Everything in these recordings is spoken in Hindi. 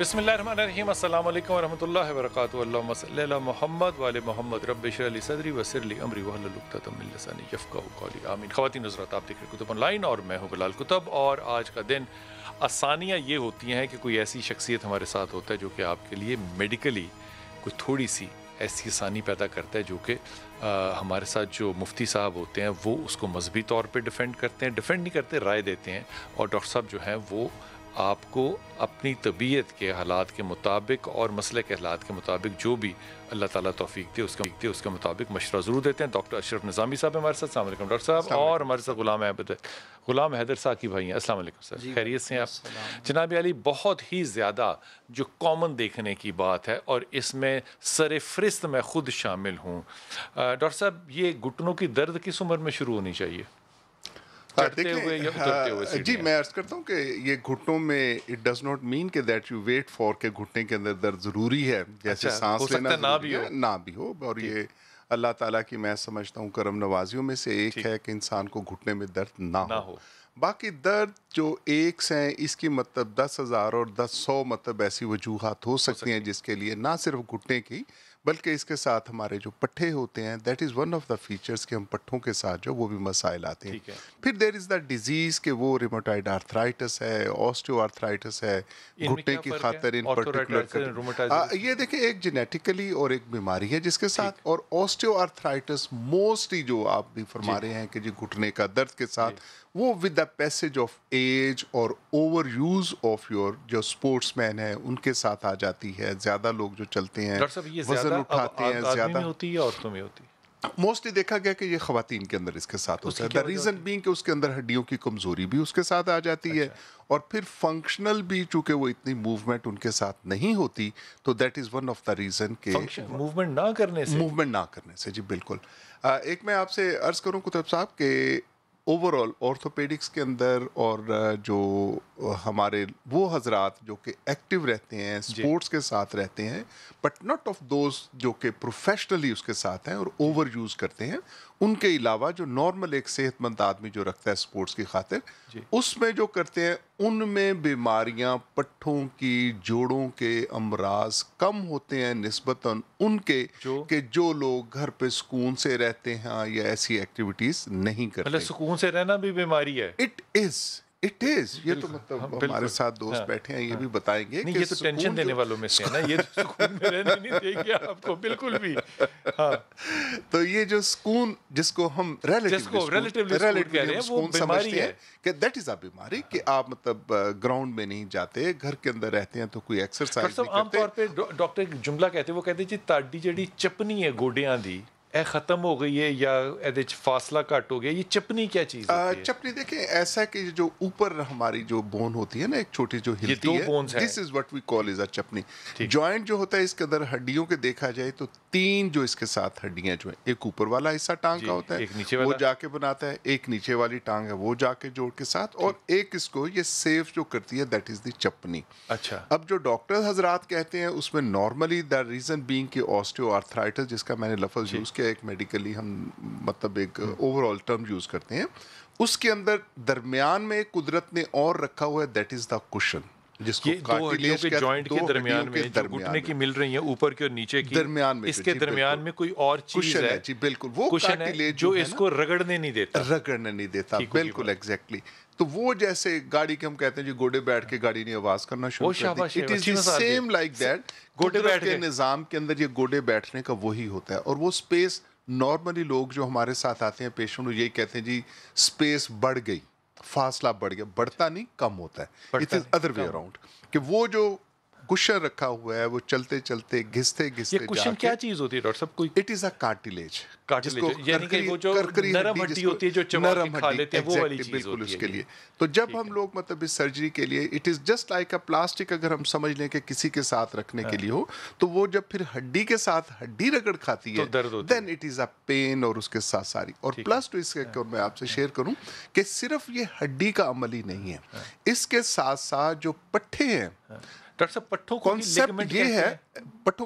बसमीम वरहमल वरक महमद वाल मोहम्मद रबली सदरी वसरली अमरी वहलतमलसानी यफ़ाली आमीन ख़वान नजरत आप देख रहे कुतुब ऑनलाइन और मैं हूँ बिलाल कुतब और आज का दिन आसानियाँ ये होती हैं कि कोई ऐसी शख्सियत हमारे साथ होता है जो कि आपके लिए मेडिकली कोई थोड़ी सी ऐसी आसानी पैदा करता है जो कि हमारे साथ जो मुफ्ती साहब होते हैं वो उसको मजहबी तौर पर डिफेंड करते हैं डिफेंड नहीं करते राय देते हैं और डॉक्टर साहब जो हैं वो आपको अपनी तबीयत के हालात के मुताबिक और मसले के हालात के मुताबिक जो भी अल्लाह ताला तौफीक दे उसके दे उसके मुताबिक मशवरा ज़रूर देते हैं डॉक्टर अशरफ निज़ामी साहब हमारे साथ असल डॉक्टर साहब और हमारे साथ गुलाम अहमद गुलाम हैदर की भाई हैं असल सर खैरियत से आप जनाब अली बहुत ही ज़्यादा जो कॉमन देखने की बात है और इसमें सर फहरिस्त मैं खुद शामिल हूँ डॉक्टर साहब ये घुटनों की दर्द किस उम्र में शुरू होनी चाहिए हाँ, हुए हाँ, जी मैं अर्ज करता हूँ कि ये घुटनों में इट डज नॉट मीन के दैट यू वेट फॉर के घुटने के अंदर दर्द ज़रूरी है जैसे अच्छा, सांस लेना ना भी हो ना भी हो और ये अल्लाह ताला की मैं समझता हूँ करम नवाजियों में से एक है कि इंसान को घुटने में दर्द ना हो, हो। बाकी दर्द जो एक हैं इसकी मतलब दस हज़ार और दस सौ मतलब ऐसी वजूहत हो सकती हैं जिसके लिए ना सिर्फ घुटने की बल्कि इसके साथ हमारे जो पट्ठे होते हैं that is one of the features के हम पट्ठों के साथ जो वो भी मसाइल आते हैं है। फिर देर इज़ द डिजीज़ के वो रिमोटाइड आर्थराइटस है ऑस्टियो आर्थराइटस है घुटने की खातर इन पर्टिकुलर ये देखिए एक जेनेटिकली और एक बीमारी है जिसके साथ और ऑस्टियो आर्थराइटिस मोस्टली जो आप भी फरमा रहे हैं कि जी घुटने का दर्द के साथ वो with the passage of age और ओवर यूज ऑफ योर जो स्पोर्ट्स मैन है उनके साथ आ जाती है ज्यादा लोग जो चलते हैं वजन उठाते हैं ज्यादा होती है औरतों में होती है मोस्टली देखा गया कि ये खातन के अंदर इसके साथ होता है द रीज़न बींग कि उसके अंदर हड्डियों की कमज़ोरी भी उसके साथ आ जाती अच्छा। है और फिर फंक्शनल भी चूंकि वो इतनी मूवमेंट उनके साथ नहीं होती तो that is one of the reason के मूवमेंट ना करने से मूवमेंट ना करने से जी बिल्कुल आ, एक मैं आपसे अर्ज़ करूँ कुतब साहब के ओवरऑल ऑर्थोपेडिक्स के अंदर और जो हमारे वो हजरात जो कि एक्टिव रहते हैं स्पोर्ट्स के साथ रहते हैं बट नॉट ऑफ दोस्त जो कि प्रोफेशनली उसके साथ हैं और ओवर यूज़ करते हैं उनके अलावा जो नॉर्मल एक सेहतमंद आदमी जो रखता है स्पोर्ट्स की खातिर उसमें जो करते हैं उनमें बीमारियां पट्ठों की जोड़ों के अमराज कम होते हैं नस्बता उनके जो? के जो लोग घर पे सुकून से रहते हैं या ऐसी एक्टिविटीज नहीं मतलब करते सुकून से रहना भी बीमारी है इट इज़ इट इज ये तो मतलब हाँ, हमारे साथ दोस्त हाँ, बैठे हैं ये हाँ, भी बताएंगे कि ये तो टेंशन देने वालों में से है ना ये तो सुकून में रहने नहीं देगी आपको बिल्कुल भी हाँ तो ये जो सुकून जिसको हम रिलेटिवली रिलेटिवली रहे हैं वो बीमारी है कि दैट इज अ बीमारी कि हाँ। आप मतलब ग्राउंड में नहीं जाते घर के अंदर रहते हैं तो कोई एक्सरसाइज नहीं करते आमतौर पे डॉक्टर जुमला कहते हैं वो कहते हैं जी ताड़ी जड़ी चपनी है गोडियां दी ए ख़त्म हो गई है या एदे फासला घट हो गया ये चपनी क्या चीज़ है चपनी देखें ऐसा है कि जो ऊपर हमारी जो बोन होती है ना एक छोटी जो हिलती है this is what we call is a चपनी जॉइंट जो होता है इस कदर हड्डियों के देखा जाए तो तीन जो इसके साथ हड्डियां जो है एक ऊपर वाला हिस्सा टांग का होता है एक नीचे वो जाके बनाता है एक नीचे वाली टांग है वो जाके जोड़ के साथ और एक इसको ये सेफ जो करती है दैट इज द चपनी अच्छा अब जो डॉक्टर हजरात कहते हैं उसमें normally the reason being osteoarthritis जिसका मैंने लफज यूज किया क्या एक मेडिकली हम मतलब एक ओवरऑल टर्म यूज़ करते हैं उसके अंदर दरमियान में कुदरत ने और रखा हुआ है दैट इज़ द कुशन जिसको दो के दरमियान में घुटने की मिल रही है ऊपर की और नीचे की दरमियान में इसके दरमियान में कोई और चीज है जी बिल्कुल वो कार्टिलेज जो इसको रगड़ने नहीं देता रगड़ने नहीं देता बिल्कुल एग्जैक्टली तो वो जैसे गाड़ी के हम कहते हैं जी गोडे बैठ के गाड़ी ने आवाज करना शुरू कर दी it is same like that गोडे बैठ के निज़ाम के अंदर ये गोडे बैठने का वही होता है और वो स्पेस नॉर्मली लोग जो हमारे साथ आते हैं पेशेंट वो यही कहते हैं जी स्पेस बढ़ गई फासला बढ़ गया बढ़ता नहीं कम होता है it is other way around कि वो जो कुशन रखा हुआ है वो चलते चलते घिसते घिसते कुशन क्या चीज होती है डॉक्टर साहब कोई इट इज अ कार्टिलेज यानी कि वो जो नरम हड्डी होती है जो चबा खा लेते हैं वो वाली चीज बिल्कुल उसके लिए तो जब हम लोग मतलब इस सर्जरी के लिए it is just like a plastic अगर हम समझ लें कि किसी के साथ रखने के हाँ। लिए हो तो वो जब फिर हड्डी के साथ हड्डी रगड़ खाती तो है then it is a pain और उसके साथ सारी और प्लस टू इसके हाँ। मैं आपसे शेयर हाँ। करूं कि सिर्फ ये हड्डी का अमल ही नहीं है इसके साथ साथ जो पट्टे हैं डॉक्टर साहब कॉन्सेप्ट ये है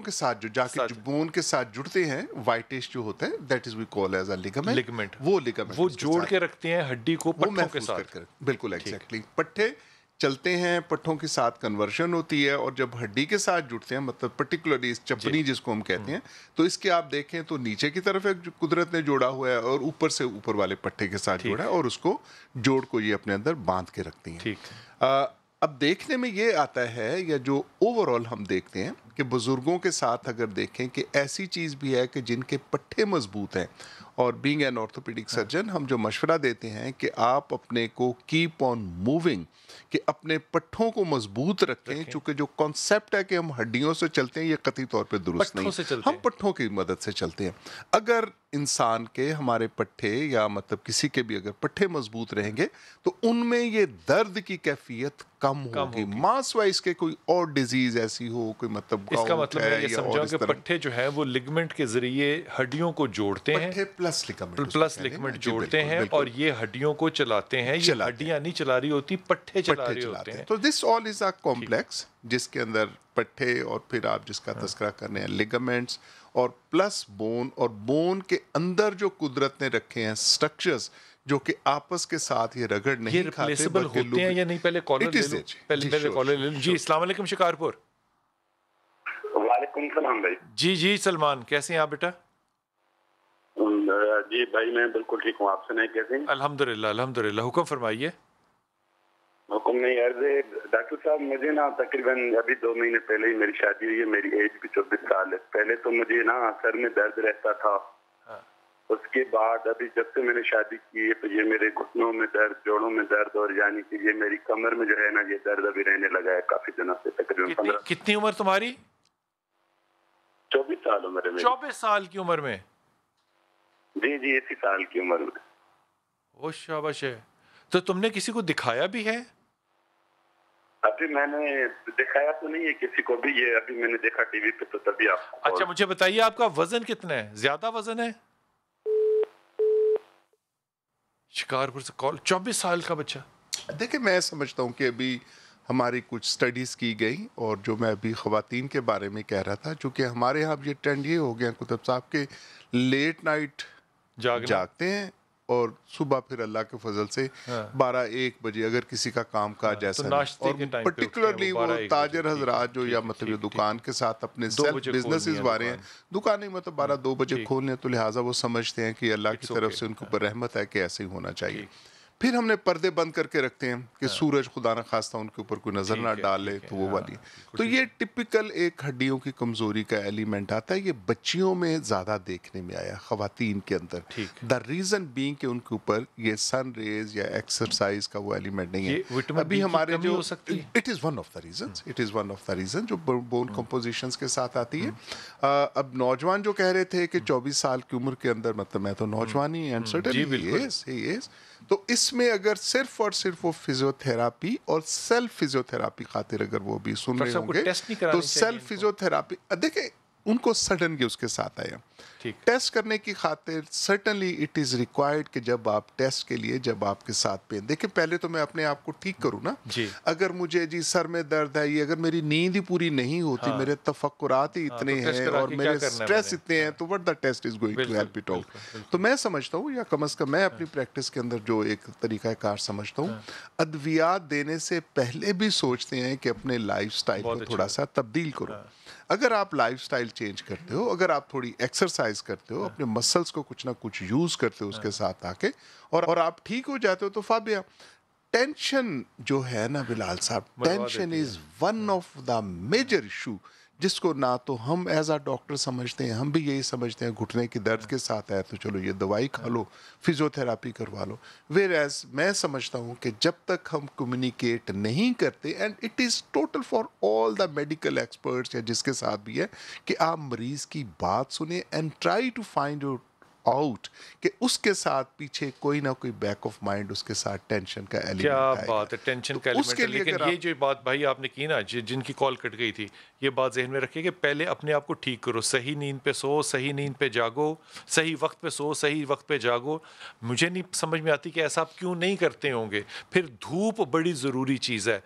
के साथ जो जाके बोन के साथ जुड़ते हैं जो that is we call as a ligament ligament वो लिगामेंट वो जोड़ के रखते हैं हड्डी को के साथ बिल्कुल एग्जैक्टली चलते हैं पट्टों के साथ कन्वर्शन होती है और जब हड्डी के साथ जुड़ते हैं मतलब पर्टिकुलरली इस चपनी जिसको हम कहते हम्म। हैं तो इसके आप देखें तो नीचे की तरफ एक कुदरत ने जोड़ा हुआ है और ऊपर से ऊपर वाले पट्टे के साथ जोड़ा है और उसको जोड़ को ये अपने अंदर बांध के रखती है अब देखने में ये आता है या जो ओवरऑल हम देखते हैं कि बुज़ुर्गों के साथ अगर देखें कि ऐसी चीज़ भी है कि जिनके पट्टे मजबूत हैं और बीइंग एन ऑर्थोपेडिक सर्जन हम जो मशवरा देते हैं कि आप अपने को कीप ऑन मूविंग कि अपने पट्ठों को मजबूत रखें चूंकि जो कॉन्सेप्ट है कि हम हड्डियों से चलते हैं ये कथित तौर पर दुरुस्त नहीं हम पट्ठों की मदद से चलते हैं अगर इंसान के हमारे पट्टे या मतलब किसी के भी अगर पट्टे मजबूत रहेंगे तो उनमें ये दर्द की कैफियत कम होगी मास वाइज के कोई और डिजीज ऐसी हो कोई मतलब इसका मतलब है ये समझा कि पट्टे जो है वो लिगमेंट के जरिए हड्डियों को जोड़ते हैं प्लस लिगमेंट प्लस लिगमेंट जोड़ते हैं और ये हड्डियों को चलाते हैं ये हड्डियां नहीं चला रही होती पट्टे चला होते हैं तो this all is a complex जिसके अंदर पट्टे और फिर आप जिसका हाँ। तस्करा करने हैं लिगामेंट्स और प्लस बोन और बोन के अंदर जो कुदरत ने रखे हैं स्ट्रक्चर्स जो कि आपस के साथ ये रगड़ नहीं ये खाते होते हैं या नहीं पहले कॉलर ले लो पहले पहले कॉलर ले लो जी अस्सलाम वालेकुम शिकारपुर वालेकुम सलाम भाई जी जी सलमान कैसे हैं आप बेटा जी भाई मैं बिल्कुल ठीक हूँ आपसे नहीं कैसे हैं अल्हम्दुलिल्लाह अल्हम्दुलिल्लाह हुक्म फरमाइए हुकुम नहीं अर्ज है डॉक्टर साहब मुझे ना तकरीबन अभी दो महीने पहले ही मेरी शादी हुई है मेरी एज भी चौबीस साल है पहले तो मुझे ना सर में दर्द रहता था हाँ। उसके बाद अभी जब से मैंने शादी की है तो ये मेरे घुटनों में दर्द जोड़ों में दर्द और यानी कि ये मेरी कमर में जो है ना ये दर्द अभी रहने लगा है काफी दिनों से तकरीबन कितनी, कितनी उम्र तुम्हारी चौबीस साल उम्र है चौबीस साल की उम्र में जी जी इसी साल की उम्र में वो शाबाश है तो तुमने किसी को दिखाया भी है अभी मैंने दिखाया तो नहीं है किसी को भी ये अभी मैंने देखा टीवी पे तो तभी आप अच्छा मुझे बताइए आपका वजन कितना है ज्यादा वजन है शिकारपुर से कॉल चौबीस साल का बच्चा देखिए मैं समझता हूँ कि अभी हमारी कुछ स्टडीज़ की गई और जो मैं अभी ख़वातीन के बारे में कह रहा था चूँकि हमारे यहाँ अब ये ट्रेंड ये हो गया कुतुब साहब के लेट नाइट जागते हैं और सुबह फिर अल्लाह के फजल से हाँ। बारह एक बजे अगर किसी का काम काज हाँ, तो ऐसा तो और पर्टिकुलरली वो, ताजर हजरात जो या मतलब जो दुकान के साथ अपने बिजनेस बारे हैं ही मतलब बारह दो बजे खोलने तो लिहाजा वो समझते हैं कि अल्लाह की तरफ से उनके ऊपर रहमत है कि ऐसे ही होना चाहिए फिर हमने पर्दे बंद करके रखते हैं कि हाँ। सूरज खुदा ना खास्ता उनके ऊपर कोई नज़र ना डाले तो वो हाँ, वाली तो ये टिपिकल एक हड्डियों की कमज़ोरी का एलिमेंट आता है ये बच्चियों में ज़्यादा देखने में आया ख़वातीन के अंदर द रीज़न बींग के उनके ऊपर ये सन रेज या एक्सरसाइज का वो एलिमेंट नहीं है अभी हमारे जो it is one of the reason it is one of the reason जो बोन कम्पोजिशन हाँ। के साथ आती है हाँ। अब नौजवान जो कह रहे थे कि चौबीस साल की उम्र के अंदर मतलब मैं तो नौजवान ही एंड सर्टनली तो इसमें अगर सिर्फ और सिर्फ वो फिजियोथेरापी और सेल्फ फिजियोथेरापी खातिर अगर वो भी सुन रहे होंगे तो सेल्फ फिजियोथेरापी देखें उनको सडनली उसके साथ आया टेस्ट करने की खातिर सर्टनली इट इज़ रिक्वायर्ड कि जब आप टेस्ट के लिए जब आपके साथ पेन देखिए पहले तो मैं अपने आप को ठीक करूँ ना जी अगर मुझे जी सर में दर्द है ये अगर मेरी नींद ही पूरी नहीं होती हाँ। मेरे तफक्रात ही हाँ, इतने तो हाँ, तो हैं और मेरे स्ट्रेस इतने हैं तो what the test is going to help it out तो मैं समझता हूँ या कम अज़ कम मैं अपनी प्रैक्टिस के अंदर जो एक तरीक़ाकार समझता हूँ हाँ। अद्वियात देने से पहले भी सोचते हैं कि अपने लाइफ को थोड़ा सा तब्दील करूँ हाँ। अगर आप लाइफस्टाइल चेंज करते हो अगर आप थोड़ी एक्सरसाइज करते हो अपने मसल्स को कुछ ना कुछ यूज़ करते हो उसके साथ आके और और आप ठीक हो जाते हो तो फाबिया टेंशन जो है ना बिलाल साहब tension is one of the major issue जिसको ना तो हम एज आ डॉक्टर समझते हैं हम भी यही समझते हैं घुटने के दर्द के साथ है तो चलो ये दवाई खा लो फिजियोथेरापी करवा लो वेर एज मैं समझता हूँ कि जब तक हम कम्युनिकेट नहीं करते and it is total for all the medical experts या जिसके साथ भी है कि आप मरीज़ की बात सुने and try to find out out कि उसके साथ पीछे कोई ना कोई बैक ऑफ माइंड उसके साथ टेंशन का एलिमेंट क्या बात है टेंशन तो का एलिमेंट उसके लेकिन ये जो बात भाई आपने की ना जिनकी कॉल कट गई थी ये बात जहन में रखिए कि पहले अपने आप को ठीक करो सही नींद पे सो सही नींद पे जागो सही वक्त पे सो सही वक्त पे जागो मुझे नहीं समझ में आती कि ऐसा आप क्यों नहीं करते होंगे फिर धूप बड़ी ज़रूरी चीज़ है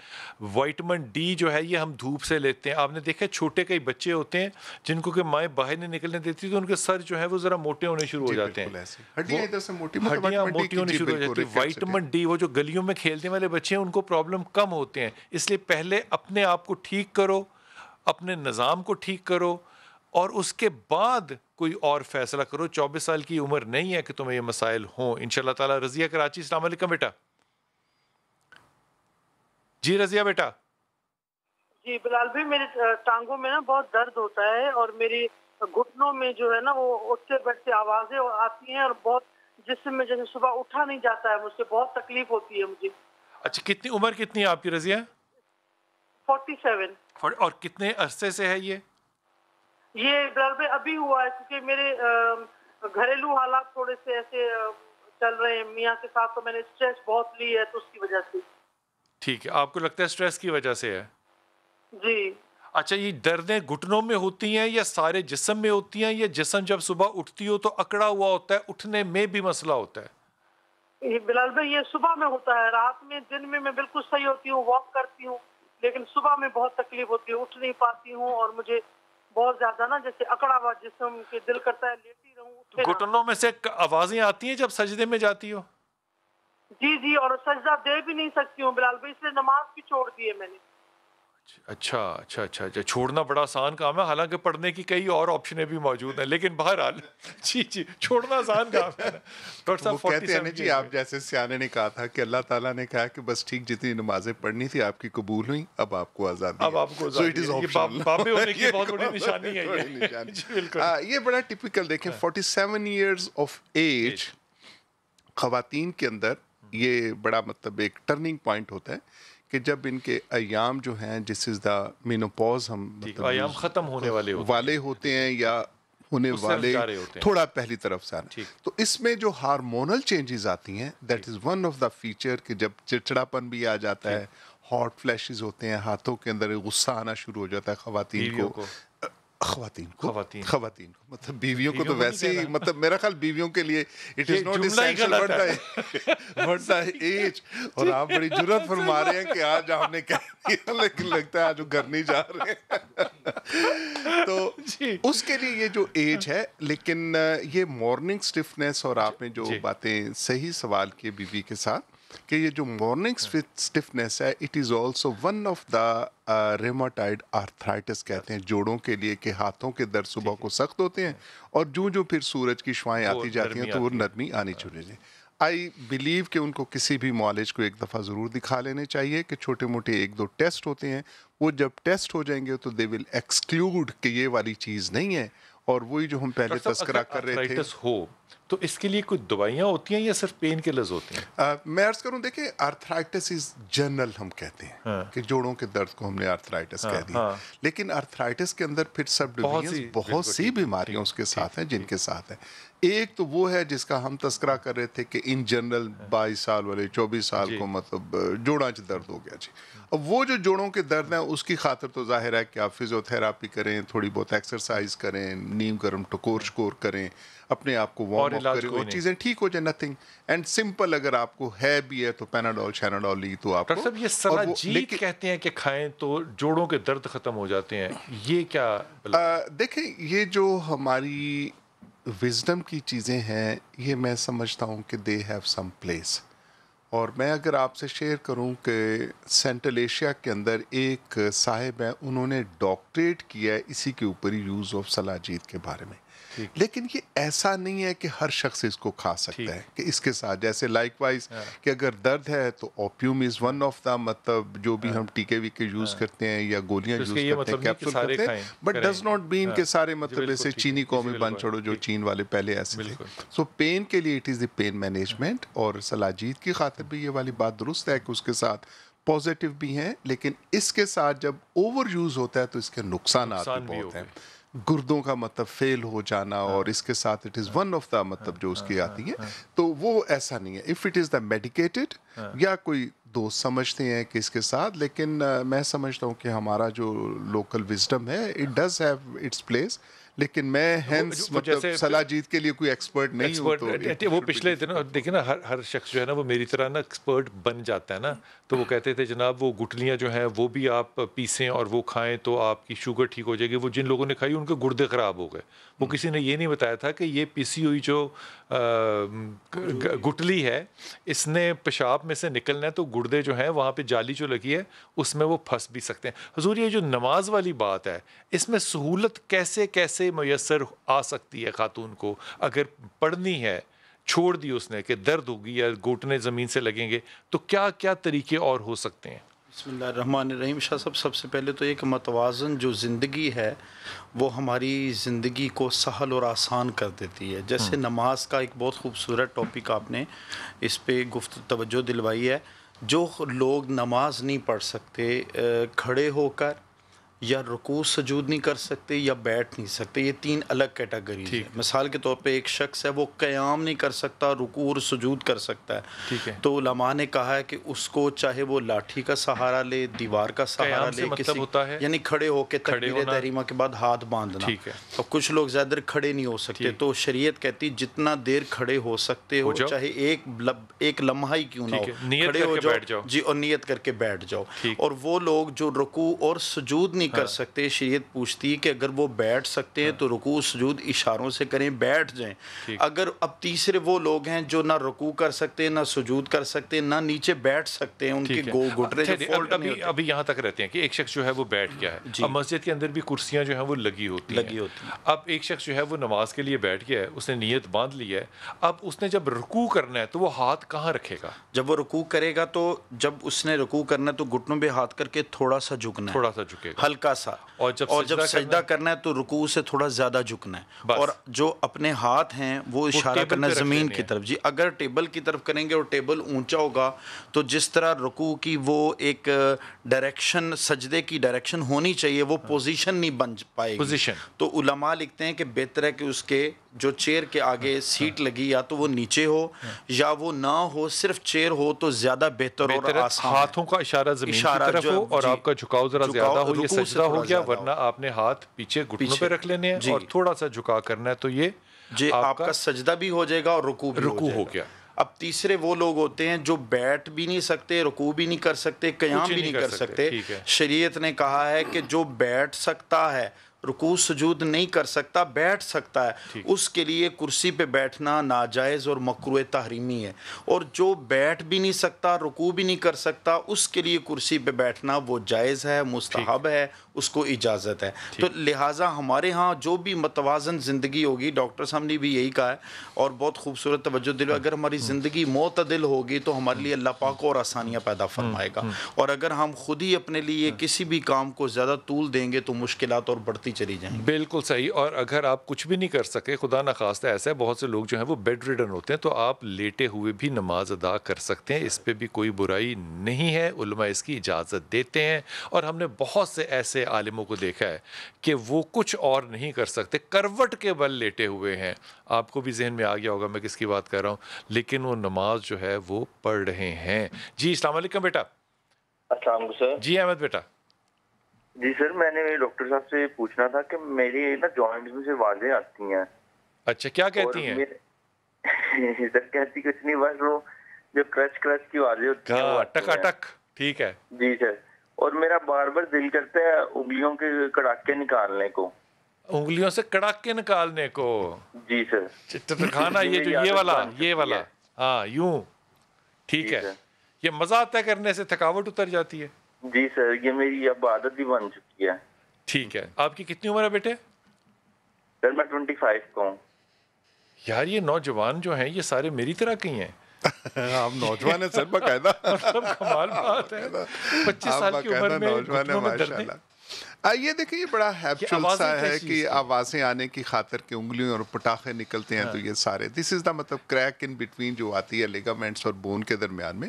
वाइटमिन डी जो है ये हम धूप से लेते हैं आपने देखा छोटे कई बच्चे होते हैं जिनको कि माएँ बाहर नहीं निकलने देती तो उनके सर जो है वो ज़रा मोटे होने शुरू हो जाते हैं हड्डियां मोटी होनी शुरू हो जाती है वाइटमिन डी वो जो गलियों में खेलने वाले बच्चे हैं उनको प्रॉब्लम कम होते हैं इसलिए पहले अपने आप को ठीक करो अपने निज़ाम को ठीक करो और उसके बाद कोई और फैसला करो चौबीस साल की उम्र नहीं है कि तुम्हें ये मसाइल हों इन ताला रजिया कराची अलैक्म बेटा जी रजिया बेटा जी बिलाल भाई मेरे टांगों में ना बहुत दर्द होता है और मेरी घुटनों में जो है ना वो उठते बैठते आवाजें आती हैं और बहुत जिसमें जैसे सुबह उठा नहीं जाता है मुझसे बहुत तकलीफ होती है मुझे अच्छा कितनी उम्र कितनी है आपकी रजिया फोर्टी और कितने अरसे से है ये ये ब्लर्बे अभी हुआ है क्योंकि मेरे घरेलू हालात थोड़े से ऐसे चल रहे हैं मियाँ के साथ तो मैंने स्ट्रेस बहुत ली है तो उसकी वजह से ठीक है आपको लगता है स्ट्रेस की वजह से है जी अच्छा ये दर्दें घुटनों में होती हैं या सारे जिसम में होती हैं या जिसम जब सुबह उठती हो तो अकड़ा हुआ होता है उठने में भी मसला होता है बिलाल भाई ये सुबह में होता है रात में दिन में मैं बिल्कुल सही होती हूँ वॉक करती हूँ लेकिन सुबह में बहुत तकलीफ होती है उठ नहीं पाती हूँ और मुझे बहुत ज्यादा ना जैसे अकड़ा हुआ जिसम के दिल करता है लेटी रहूँ घुटनों में से आवाजें आती हैं जब सजदे में जाती हो जी जी और सजदा दे भी नहीं सकती हूँ बिलाल भाई इसलिए नमाज भी छोड़ दी है मैंने अच्छा अच्छा अच्छा अच्छा छोड़ना बड़ा आसान काम है हालांकि पढ़ने की कई और ऑप्शनें भी मौजूद हैं लेकिन बहरहाल जी जी छोड़ना आसान काम है डॉक्टर साहब कहते हैं जी आप जैसे सियाने ने कहा था कि अल्लाह ताला ने कहा कि बस ठीक जितनी नमाजें पढ़नी थी आपकी कबूल हुई अब आपको आज़ादी अब आपको बाबे होने की बहुत बड़ी निशानी है ये हाँ, ये बड़ा टिपिकल देखें forty seven years of age खातन के अंदर ये बड़ा मतलब एक टर्निंग पॉइंट होता है कि जब इनके अयाम जो हैं जिस इज़ द मीनोपॉज हम मतलब अयाम ख़त्म होने वाले होते वाले होते हैं या होने वाले होते थोड़ा पहली तरफ से आना तो इसमें जो हार्मोनल चेंजेस आती हैं that is one of the feature कि जब चिड़चिड़ापन भी आ जाता है हॉट फ्लैशेस होते हैं हाथों के अंदर गुस्सा आना शुरू हो जाता है खातन को, को खवातीन को खवातीन को मतलब बीवियों को तो वैसे ही मतलब मेरा ख्याल बीवियों के लिए it is not essential what the what the age और आप बड़ी जुरत फरमा रहे हैं कि आज आपने कह दिया लेकिन लगता है आज वो घर नहीं जा रहे तो उसके लिए ये जो एज है लेकिन ये मॉर्निंग स्टिफनेस और आपने जो बातें सही सवाल किए बीवी के साथ कि ये जो मॉर्निंग स्टिफनेस है it is also one of the rheumatoid arthritis कहते हैं जोड़ों के लिए कि हाथों के दर्द सुबह को सख्त होते हैं और जो जो फिर सूरज की शुआएँ तो आती जाती हैं तो वो नरमी आनी चुनी है आई बिलीव कि उनको किसी भी मॉलेज को एक दफ़ा ज़रूर दिखा लेने चाहिए कि छोटे मोटे एक दो टेस्ट होते हैं वो जब टेस्ट हो जाएंगे तो दे विल एक्सक्लूड कि ये वाली चीज़ नहीं है और वही जो हम पहले तस्करा कर रहे थे हो तो इसके लिए कुछ दवाइयाँ होती हैं या सिर्फ पेन किलर्स होते हैं आ, मैं अर्ज करूँ देखिए आर्थराइटिस इज जनरल हम कहते हैं हाँ। कि जोड़ों के दर्द को हमने आर्थराइटिस हाँ, कह दिया हाँ। लेकिन आर्थराइटिस के अंदर फिर सब बहुत, बहुत सी बीमारियाँ उसके साथ हैं जिनके साथ हैं एक तो वो है जिसका हम तस्करा कर रहे थे कि इन जनरल बाईस साल वाले चौबीस साल को मतलब जोड़ा च दर्द हो गया जी अब वो जो जोड़ों के दर्द हैं उसकी खातर तो जाहिर है कि आप फिजियोथेरापी करें थोड़ी बहुत एक्सरसाइज करें नीम गर्म टकोर शकोर करें अपने आप को वार्म वो चीज़ें ठीक हो जाए नथिंग एंड सिंपल अगर आपको है भी है तो पेनाडोल शेनाडोल ली तो आप ये कहते हैं कि खाएं तो जोड़ों के दर्द ख़त्म हो जाते हैं ये क्या मतलब देखें ये जो हमारी विजडम की चीज़ें हैं ये मैं समझता हूँ कि दे हैव सम प्लेस और मैं अगर आपसे शेयर करूँ कि सेंट्रल एशिया के अंदर एक साहिब है उन्होंने डॉक्टरेट किया है इसी के ऊपर यूज़ ऑफ सलाजीत के बारे में लेकिन ये ऐसा नहीं है कि हर शख्स इसको खा सकता है कि इसके साथ जैसे लाइक हाँ। वाइज कि अगर दर्द है तो opium is one of the मतलब जो भी हाँ। हम टीके वीके यूज़ हाँ। करते हैं या गोलियां तो यूज़ करते हैं मतलब कैप्सूल करते हैं बट डज नॉट बीन के सारे मतलब ऐसे चीनी कौमी बन छोड़ो जो चीन वाले पहले ऐसे थे सो पेन के लिए it is the pain management और सलाजीत की खातिर भी ये वाली बात दुरुस्त है कि उसके साथ पॉजिटिव भी हैं लेकिन इसके साथ जब ओवर यूज़ होता है तो इसके नुकसान आते होते हैं गुर्दों का मतलब फेल हो जाना हाँ। और इसके साथ it is one of the मतलब हाँ, जो उसकी हाँ, आती है तो वो ऐसा नहीं है if it is the medicated या कोई दोस्त समझते हैं कि इसके साथ लेकिन मैं समझता हूँ कि हमारा जो लोकल विजडम है it does have its place लेकिन मैं हेंस मतलब सलाह जीत के लिए कोई एक्सपर्ट नहीं एक्सपर्ट, तो एक वो पिछले दिन देखिए ना हर हर शख्स जो है ना वो मेरी तरह ना एक्सपर्ट बन जाता है ना तो वो कहते थे जनाब वो गुटलियाँ जो हैं वो भी आप पीसें और वो खाएं तो आपकी शुगर ठीक हो जाएगी वो जिन लोगों ने खाई उनके गुर्दे ख़राब हो गए वो किसी ने ये नहीं बताया था कि ये पिसी हुई जो गुटली है इसने पेशाब में से निकलना है तो गुर्दे जो हैं वहाँ पे जाली जो लगी है उसमें वो फंस भी सकते हैं हजूर ये जो नमाज वाली बात है इसमें सहूलत कैसे कैसे मैसर आ सकती है ख़ातून को अगर पढ़नी है छोड़ दी उसने कि दर्द होगी या घुटने ज़मीन से लगेंगे तो क्या क्या तरीके और हो सकते हैं बसमीम शाह साहब सबसे पहले तो एक मतवाजन जो ज़िंदगी है वो हमारी ज़िंदगी को सहल और आसान कर देती है जैसे हम्म। नमाज का एक बहुत खूबसूरत टॉपिक आपने इस पर गुफ्त तवज्जो दिलवाई है जो लोग नमाज नहीं पढ़ सकते खड़े होकर या रुकू सजूद नहीं कर सकते या बैठ नहीं सकते ये तीन अलग कैटेगरी है मिसाल के तौर पे एक शख्स है वो क़याम नहीं कर सकता रुकू और सजूद कर सकता है ठीक है तो लमा ने कहा है कि उसको चाहे वो लाठी का सहारा ले दीवार का सहारा ले मतलब किसी मतलब होता है यानी खड़े होकर तकबीर तहरीमा के बाद हाथ बांधना ठीक है तो कुछ लोग ज़्यादा खड़े नहीं हो सकते तो शरीयत कहती जितना देर खड़े हो सकते हो चाहे एक एक लम्हा ही क्यों ना हो खड़े हो जाओ जी और नीयत करके बैठ जाओ और वो लोग जो रुकू और सजूद नहीं नहीं हाँ। कर सकते शरीयत पूछती है कि अगर वो बैठ सकते हैं हाँ। तो रुकू सजूद इशारों से करें बैठ जाएं अगर अब तीसरे वो लोग हैं जो ना रुकू कर सकते हैं ना सजूद कर सकते हैं ना नीचे बैठ सकते हैं उनके गो घुटरे अच्छा, अभी अभी यहाँ तक रहते हैं कि एक शख्स जो है वो बैठ गया है मस्जिद के अंदर भी कुर्सियाँ जो है वो लगी होती लगी होती अब एक शख्स जो है वो नमाज के लिए बैठ गया है उसने नीयत बांध ली है अब उसने जब रुकू करना है तो वो हाथ कहाँ रखेगा जब वो रुकू करेगा तो जब उसने रुकू करना है तो घुटनों पर हाथ करके थोड़ा सा झुकना थोड़ा सा झुकेगा हल्का सा और जब और जब सजदा करना है तो रुकू से थोड़ा ज़्यादा झुकना है और जो अपने हाथ हैं वो इशारा करना ज़मीन की तरफ जी अगर टेबल की तरफ करेंगे और टेबल ऊंचा होगा तो जिस तरह रुकू की वो एक डायरेक्शन सजदे की डायरेक्शन होनी चाहिए वो पोजीशन नहीं बन पाएगी पोजिशन तो उलमा लिखते हैं कि बेहतर है कि उसके जो चेयर के आगे सीट हाँ। लगी या तो वो नीचे हो हाँ। या वो ना हो सिर्फ चेयर हो तो ज्यादा बेहतर और आसान हाथों का इशारा जमीन इशारा की तरफ हो और आपका झुकाव जरा ज्यादा हो ये दूसरा हो गया वरना आपने हाथ पीछे घुटनों पे रख लेने हैं और थोड़ा सा झुका करना है तो ये जी आपका, आपका सजदा भी हो जाएगा और रुकू भी रुकू हो, हो गया अब तीसरे वो लोग होते हैं जो बैठ भी नहीं सकते रुकू भी नहीं कर सकते क्याम भी नहीं कर सकते शरीयत ने कहा है कि जो बैठ सकता है रुकू सजूद नहीं कर सकता बैठ सकता है उसके लिए कुर्सी पे बैठना नाजायज़ और मकरू तहरीमी है और जो बैठ भी नहीं सकता रुकू भी नहीं कर सकता उसके लिए कुर्सी पे बैठना वो जायज़ है मुस्तहब है उसको इजाज़त है तो लिहाजा हमारे यहाँ जो भी मतवाजन ज़िंदगी होगी डॉक्टर साहब ने भी यही कहा है और बहुत खूबसूरत तोज्जो दिल अगर हमारी हम्म। ज़िंदगी मतदिल होगी तो हमारे लिए हम्म। अल्लाह पाक और आसानियाँ पैदा हम्म। फरमाएगा और अगर हम खुद ही अपने लिए किसी भी काम को ज़्यादा तूल देंगे तो मुश्किल और बढ़ती होती चली जाएंगी बिल्कुल सही और अगर आप कुछ भी नहीं कर सके खुदा ना खास्ता ऐसा है बहुत से लोग जो हैं वो बेड रिडन होते हैं तो आप लेटे हुए भी नमाज अदा कर सकते हैं इस पर भी कोई बुराई नहीं है उलमा इसकी इजाज़त देते हैं और हमने बहुत से ऐसे आलिमों को देखा है कि वो कुछ और नहीं कर सकते करवट के बल लेटे हुए हैं आपको भी जहन में आ गया होगा मैं किसकी बात कर रहा हूँ लेकिन वो नमाज जो है वो पढ़ रहे हैं जी इस्लाम बेटा सर जी अहमद बेटा जी सर मैंने डॉक्टर साहब से पूछना था कि मेरी ना जॉइंट्स में से वाजें आती हैं अच्छा क्या कहती हैं इधर कहती कुछ नहीं बस वो जो क्रच क्रच की वाजें होती हैं अटक अटक ठीक है जी सर और मेरा बार बार दिल करता है उंगलियों के कड़ाके निकालने को उंगलियों से कड़ाके निकालने को जी सर अच्छा, तो खाना ये जो ये वाला ये वाला हाँ यू ठीक है ये मजा आता है करने से थकावट उतर जाती है जी सर ये मेरी अब आदत ही बन चुकी है ठीक है आपकी कितनी उम्र है बेटे सर मैं ट्वेंटी फाइव का हूँ यार ये नौजवान जो हैं ये सारे मेरी तरह के हैं आप नौजवान हैं सर बकायदा मतलब कमाल बात है पच्चीस साल की उम्र में घुटनों में दर्द ये देखिए ये बड़ा हैपचुअल सा है कि आवाज़ें आने की खातर के उंगलियों और पटाखे निकलते हैं तो हाँ। तो ये सारे दिस इज़ द मतलब क्रैक इन बिटवीन जो आती है लेगामेंट्स और बोन के दरमियान में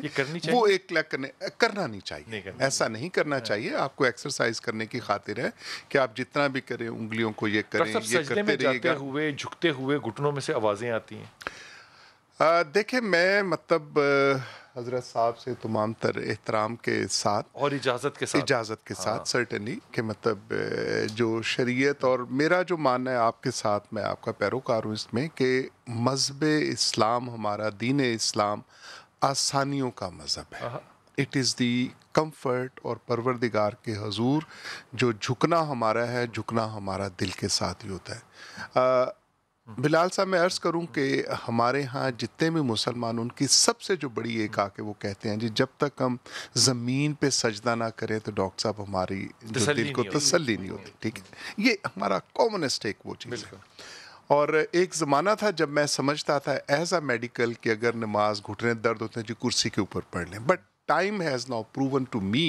वो एक क्लैक करने करना नहीं चाहिए नहीं करना ऐसा नहीं करना हाँ। चाहिए आपको एक्सरसाइज करने की खातिर है कि आप जितना भी करें उंगलियों को ये करें ये करते रहिएगा हुए झुकते हुए घुटनों में से आवाज़ें आती हैं देखिए मैं मतलब हज़रत साहब से तमाम तर एहतराम के साथ और इजाज़त के साथ इजाज़त के साथ सर्टनली हाँ। कि मतलब जो शरीयत और मेरा जो मानना है आपके साथ मैं आपका पैरोकार हूँ इसमें कि मज़हब इस्लाम हमारा दीन इस्लाम आसानियों का मज़हब है इट इज़ दी कंफर्ट और परवरदिगार के हजूर जो झुकना हमारा है झुकना हमारा दिल के साथ ही होता है आ, बिलाल साहब मैं अर्ज़ करूं कि हमारे यहाँ जितने भी मुसलमान उनकी सबसे जो बड़ी एक आके वो कहते हैं जी जब तक हम ज़मीन पे सजदा ना करें तो डॉक्टर साहब हमारी दिल को तसली नहीं होती ठीक है ये हमारा कॉमन स्टेक वो चीज़ है और एक ज़माना था जब मैं समझता था एज अ मेडिकल कि अगर नमाज घुटने दर्द होते हैं जी कुर्सी के ऊपर पढ़ लें but time has now proven to me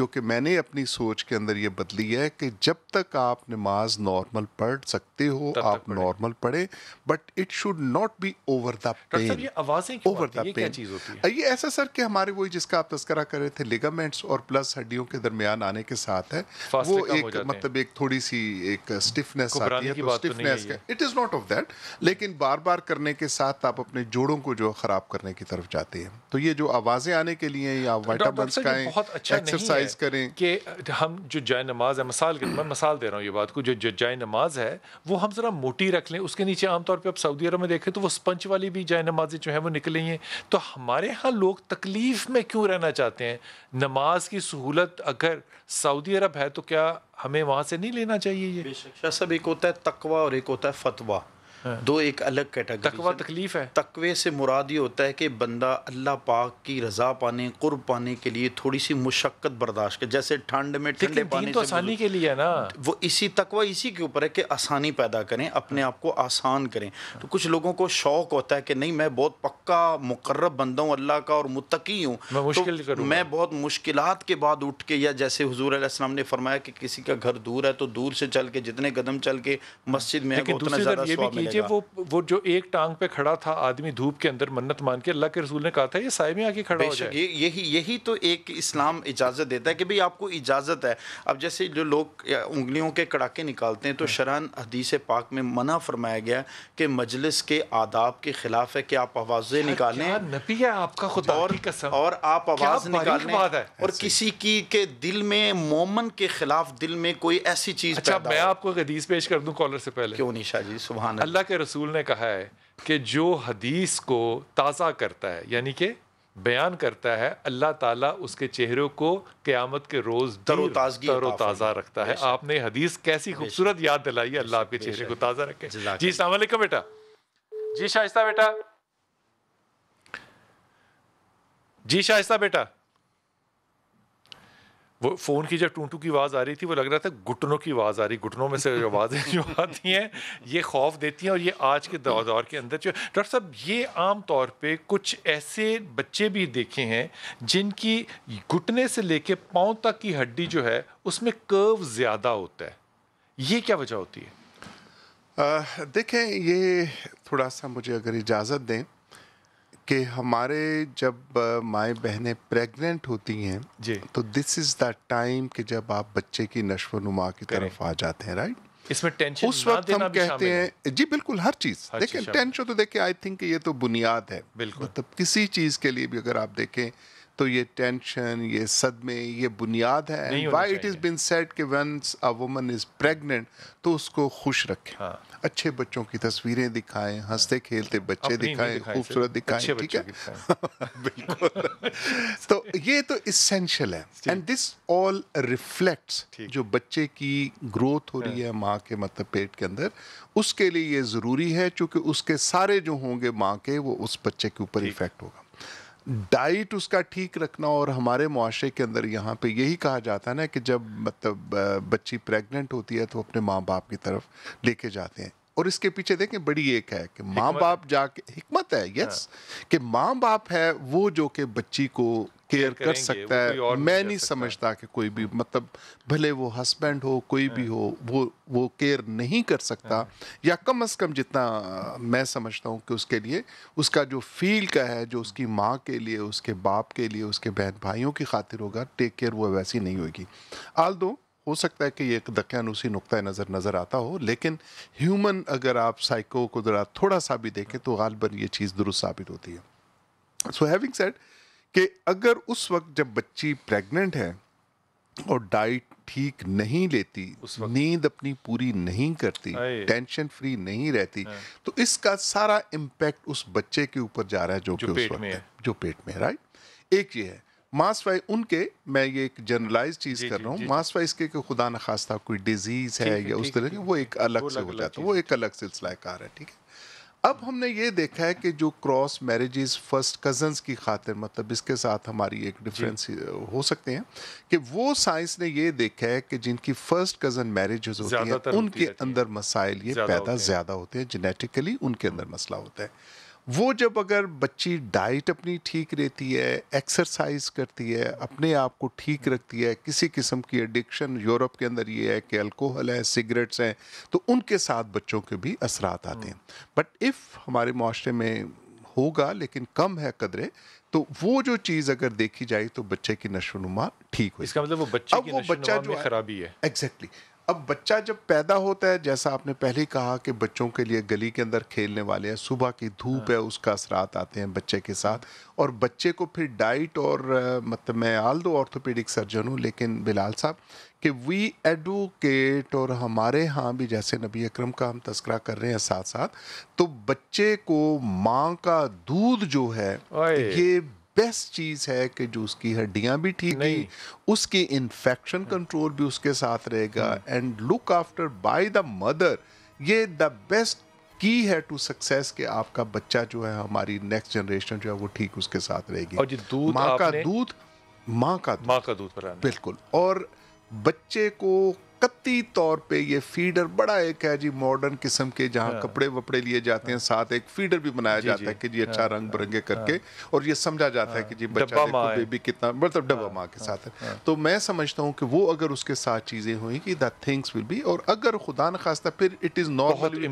जो कि मैंने अपनी सोच के अंदर ये बदली है कि जब तक आप नमाज नॉर्मल पढ़ सकते हो आप नॉर्मल पढ़े but it should not be over the pain over the pain ये ऐसा सर कि हमारे वही जिसका आप तस्करा कर रहे थे लिगामेंट्स और प्लस हड्डियों के दरमियान आने के साथ है वो एक मतलब एक थोड़ी सी एक स्टिफनेस आती है स्टिफनेस तो तो का it is not of that लेकिन बार बार करने के साथ आप अपने जोड़ों को जो खराब करने की तरफ जाते हैं तो ये जो आवाज़ें आने के लिए चाहिए या वाइटामिन खाएं बहुत अच्छा एक्सरसाइज करें कि हम जो जाय नमाज है मसाल के मैं मसाल दे रहा हूँ ये बात को जो जो जाय नमाज है वो हम ज़रा मोटी रख लें उसके नीचे आमतौर पर आप सऊदी अरब में देखें तो वो स्पंच वाली भी जाय नमाजें जो हैं वो निकली हैं तो हमारे यहाँ लोग तकलीफ़ में क्यों रहना चाहते हैं नमाज की सहूलत अगर सऊदी अरब है तो क्या हमें वहाँ से नहीं लेना चाहिए ये बेशक सब एक होता है तकवा और एक होता है फतवा हाँ। दो एक अलग कैटेगरी तकवा तकलीफ है तकवे से मुराद ये होता है कि बंदा अल्लाह पाक की रजा पाने कुर्ब पाने के लिए थोड़ी सी मुशक्क़त बर्दाश्त कर जैसे ठंड में ठंडे पानी तो आसानी के लिए है ना वो इसी तकवा इसी के ऊपर है कि आसानी पैदा करें अपने आप को आसान करें तो कुछ लोगों को शौक होता है कि नहीं मैं बहुत पक्का मुकर्रब बंदा हूँ अल्लाह का और मुतकी हूँ मैं तो बहुत मुश्किल के बाद उठ के या जैसे हजूर आसमाम ने फरमाया कि किसी का घर दूर है तो दूर से चल के जितने कदम चल के मस्जिद में उतना नीचे वो वो जो एक टांग पे खड़ा था आदमी धूप के अंदर मन्नत मान के अल्लाह के रसूल ने कहा था ये साय में आके खड़ा हो जाए यही यही तो एक इस्लाम इजाज़त देता है कि भाई आपको इजाज़त है अब जैसे जो लोग उंगलियों के कड़ाके निकालते हैं तो हम्म। शरान हदीस पाक में मना फरमाया गया कि मजलिस के आदाब के खिलाफ है कि आप आवाज़ें निकालें नबी है आपका खुदा और, आप आवाज़ निकालें और किसी की के दिल में मोमन के खिलाफ दिल में कोई ऐसी चीज़ अच्छा मैं आपको हदीस पेश कर दूँ कॉलर से पहले क्यों नहीं शाह जी सुबह अल्लाह के रसूल ने कहा है कि जो हदीस को ताज़ा करता है यानी कि बयान करता है अल्लाह ताला उसके चेहरे को क़यामत के रोज़ तरोताज़गी ताज़ा रखता है आपने हदीस कैसी खूबसूरत याद दिलाई अल्लाह आपके चेहरे को ताज़ा रखे जी अलैक्म बेटा जी शाइस्ता बेटा जी शाइस्ता बेटा वो फ़ोन की जब टूटू की आवाज़ आ रही थी वो लग रहा था घुटनों की आवाज़ आ रही घुटनों में से आवाज़ें जो आती हैं ये खौफ देती हैं और ये आज के दौर दौर के अंदर जो डॉक्टर साहब ये आम तौर पे कुछ ऐसे बच्चे भी देखे हैं जिनकी घुटने से लेके पाँव तक की हड्डी जो है उसमें कर्व ज़्यादा होता है ये क्या वजह होती है आ, देखें ये थोड़ा सा मुझे अगर इजाज़त दें कि हमारे जब माए बहनें प्रेग्नेंट होती हैं जी तो दिस इज़ द टाइम कि जब आप बच्चे की नश्व नुमा की तरफ आ जाते हैं राइट इसमें टेंशन उस वक्त हम कहते हैं जी बिल्कुल हर चीज देखिए टेंशन तो देखें आई थिंक ये तो बुनियाद है बिल्कुल मतलब तो किसी चीज के लिए भी अगर आप देखें तो ये टेंशन ये सदमे ये बुनियाद है and why it is been said कि once a woman is pregnant तो उसको खुश रखें हाँ। अच्छे बच्चों की तस्वीरें दिखाएं हंसते खेलते बच्चे दिखाएं खूबसूरत दिखाएं ठीक है बिल्कुल तो ये तो इसेंशियल है एंड दिस ऑल रिफ्लेक्ट्स जो बच्चे की ग्रोथ हो रही हाँ। है माँ के मतलब पेट के अंदर उसके लिए ये ज़रूरी है क्योंकि उसके सारे जो होंगे माँ के वो उस बच्चे के ऊपर इफेक्ट होगा डाइट उसका ठीक रखना और हमारे मुआशरे के अंदर यहाँ पे यही कहा जाता है ना कि जब मतलब बच्ची प्रेग्नेंट होती है तो अपने माँ बाप की तरफ लेके जाते हैं और इसके पीछे देखें बड़ी एक है कि माँ बाप जाके हिकमत है यस हाँ। कि माँ बाप है वो जो कि बच्ची को केयर कर सकता है मैं नहीं समझता कि कोई भी मतलब भले वो हस्बैंड हो कोई भी हाँ। हो वो वो केयर नहीं कर सकता हाँ। या कम अज़ कम जितना मैं समझता हूँ कि उसके लिए उसका जो फील का है जो उसकी माँ के लिए उसके बाप के लिए उसके बहन भाइयों की खातिर होगा टेक केयर वो वैसी नहीं होगी आल दो हो सकता है कि ये एक दक्यानुसी नुक़ नज़र नज़र आता हो लेकिन ह्यूमन अगर आप साइको को ज़रा थोड़ा सा भी देखें तो गालबन ये चीज़ दुरुस्त साबित होती है सो हैविंग सेड कि अगर उस वक्त जब बच्ची प्रेग्नेंट है और डाइट ठीक नहीं लेती नींद अपनी पूरी नहीं करती टेंशन फ्री नहीं रहती हाँ। तो इसका सारा इम्पैक्ट उस बच्चे के ऊपर जा रहा है जो, जो कि उस वक्त है जो पेट में राइट एक ये है वाइज उनके मैं ये एक जनरलाइज चीज कर रहा हूँ वाइज इसके कि खुदा न खास्ता कोई डिजीज है या उस तरह की वो एक अलग से हो जाता है वो एक अलग सिलसिला कार है ठीक है अब हमने ये देखा है कि जो क्रॉस मैरिजेस फर्स्ट कजन्स की खातिर मतलब इसके साथ हमारी एक डिफरेंस हो सकते हैं कि वो साइंस ने ये देखा है कि जिनकी फर्स्ट कजन मैरिज होती है उनके अंदर मसाइल ये पैदा ज़्यादा होते हैं जेनेटिकली उनके अंदर मसला होता है वो जब अगर बच्ची डाइट अपनी ठीक रहती है एक्सरसाइज करती है अपने आप को ठीक रखती है किसी किस्म की एडिक्शन यूरोप के अंदर ये है कि अल्कोहल है सिगरेट्स हैं तो उनके साथ बच्चों के भी असरात आते हैं बट इफ़ हमारे माशरे में होगा लेकिन कम है कदरे तो वो जो चीज़ अगर देखी जाए तो बच्चे की नशोनुमा ठीक हो इसका मतलब वो बच्चे अब की वो बच्चा जो खराबी है एग्जैक्टली exactly. अब बच्चा जब पैदा होता है जैसा आपने पहले कहा कि बच्चों के लिए गली के अंदर खेलने वाले हैं सुबह की धूप हाँ। है उसका असरात आते हैं बच्चे के साथ और बच्चे को फिर डाइट और मतलब मैं आल दो ऑर्थोपेडिक सर्जन हूँ लेकिन बिलाल साहब कि वी एडवोकेट और हमारे यहाँ भी जैसे नबी अकरम का हम तस्करा कर रहे हैं साथ साथ तो बच्चे को माँ का दूध जो है ये बेस्ट चीज़ है कि जो उसकी हड्डियां भी ठीक नहीं उसके इन्फेक्शन कंट्रोल हाँ। भी उसके साथ रहेगा and look after by the mother ये द बेस्ट की है टू सक्सेस के आपका बच्चा जो है हमारी नेक्स्ट जनरेशन जो है वो ठीक उसके साथ रहेगी और दूध माँ का दूध माँ का दूध माँ का दूध बिल्कुल और बच्चे को कत्ती तौर पे ये फीडर बड़ा एक है जी मॉडर्न किस्म के जहाँ हाँ। कपड़े वपड़े लिए जाते हैं साथ एक फीडर भी बनाया जाता है कि जी अच्छा हाँ, रंग बिरंगे हाँ। करके और ये समझा जाता है कि जी बच्चा बेबी कितना मतलब डब्बा माँ के साथ है तो मैं समझता हूँ कि वो अगर उसके साथ चीज़ें हुई कि द थिंग्स विल बी और अगर खुदा न खास्ता फिर इट इज़ नॉर्मल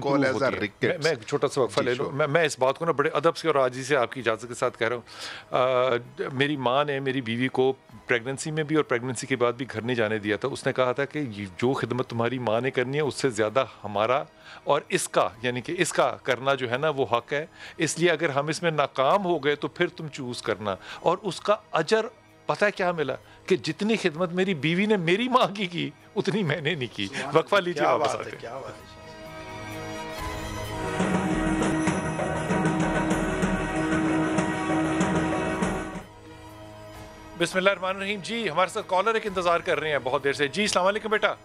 मैं छोटा सा वक्फा ले लूँ मैं इस बात को ना बड़े अदब से और आजी से आपकी इजाज़त के साथ कह रहा हूँ मेरी माँ ने मेरी बीवी को प्रेगनेंसी में भी और प्रेगनेंसी के बाद भी घर नहीं जाने दिया था उसने कहा था कि जो खिदमत तुम्हारी माँ ने करनी है उससे ज़्यादा हमारा और इसका यानी कि इसका करना जो है ना वो हक है इसलिए अगर हम इसमें नाकाम हो गए तो फिर तुम चूज़ करना और उसका अजर पता है क्या मिला कि जितनी खिदमत मेरी बीवी ने मेरी माँ की की उतनी मैंने नहीं की वक्फा लीजिए बात है बिस्मिल्लाह रहीम जी हमारे साथ कॉलर एक इंतजार कर रहे हैं बहुत देर से जी सलाम बेटा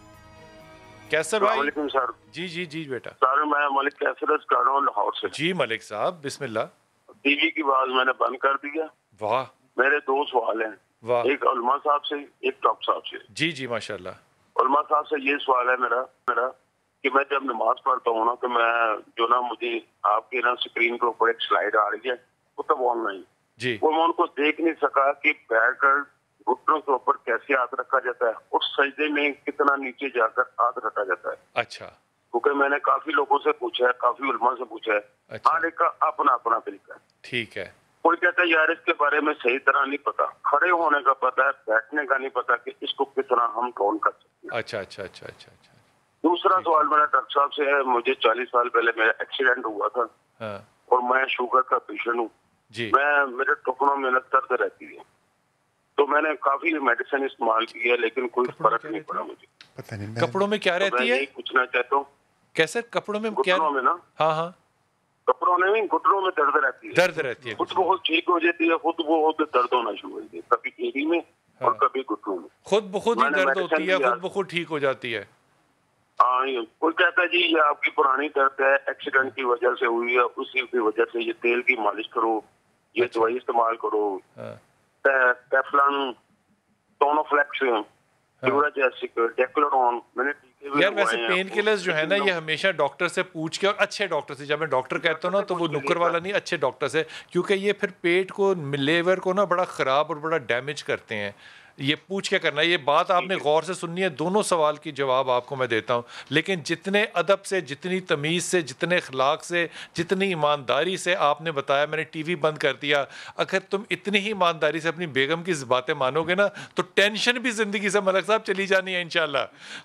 कैसर भाई सर जी जी जी बेटा सर मैं मलिक कैसर कर रहा हूँ लाहौर से जी मलिक साहब बिस्मिल्ला बीवी की आवाज मैंने बंद कर दिया वाह मेरे दो सवाल हैं वाह एक उलमा साहब से एक डॉक्टर साहब से जी जी माशाल्लाह उलमा साहब से ये सवाल है मेरा मेरा कि मैं जब नमाज पढ़ता हूँ ना तो मैं जो ना मुझे आपके ना स्क्रीन के ऊपर एक स्लाइड आ रही है वो तब ऑनलाइन जी वो मैं उनको देख नहीं सका की बैठ कर घुटनों के ऊपर कैसे हाथ रखा जाता है और सजदे में कितना नीचे जाकर हाथ रखा जाता है अच्छा क्योंकि मैंने काफी लोगों से पूछा है काफी उलमा से पूछा है अच्छा। हर एक का अपना अपना तरीका है ठीक है कोई कहता है यार इसके बारे में सही तरह नहीं पता खड़े होने का पता है बैठने का नहीं पता कि इसको कितना हम कौन कर सकते हैं अच्छा अच्छा अच्छा अच्छा अच्छा दूसरा सवाल मेरा डॉक्टर साहब से है मुझे चालीस साल पहले मेरा एक्सीडेंट हुआ था हाँ। और मैं शुगर का पेशेंट हूँ मैं मेरे टुकड़ों में दर्द रहती है तो मैंने काफी मेडिसिन इस्तेमाल की है लेकिन कोई फर्क नहीं पड़ा मुझे पता नहीं कपड़ों में क्या तो रहती है पूछना चाहता हूँ कैसे कपड़ों में क्या में ना हाँ हाँ कपड़ों में घुटनों में दर्द रहती है दर्द रहती है खुद बहुत ठीक हो जाती है खुद बहुत दर्द होना शुरू हो जाती है कभी एड़ी में हाँ। और कभी घुटनों में खुद बहुत ही दर्द होती है खुद बहुत ठीक हो जाती है हाँ, कोई कहता है जी ये आपकी पुरानी दर्द है एक्सीडेंट की वजह से हुई है उसी की वजह से ये तेल की मालिश करो ये अच्छा। दवाई इस्तेमाल करो हाँ। हाँ। यार वैसे पेन किलर्स जो है ना ये हमेशा डॉक्टर से पूछ के और अच्छे डॉक्टर से जब मैं डॉक्टर कहता हूँ ना तो वो नुक्कर वाला नहीं अच्छे डॉक्टर से क्योंकि ये फिर पेट को लेवर को ना बड़ा ख़राब और बड़ा डैमेज करते हैं ये पूछ के करना है ये बात आपने गौर से सुननी है दोनों सवाल की जवाब आपको मैं देता हूँ लेकिन जितने अदब से जितनी तमीज़ से जितने अखलाक से जितनी ईमानदारी से आपने बताया मैंने टी वी बंद कर दिया अगर तुम इतनी ही ईमानदारी से अपनी बेगम की बातें मानोगे ना तो टेंशन भी ज़िंदगी से मलक साहब चली जानी है इन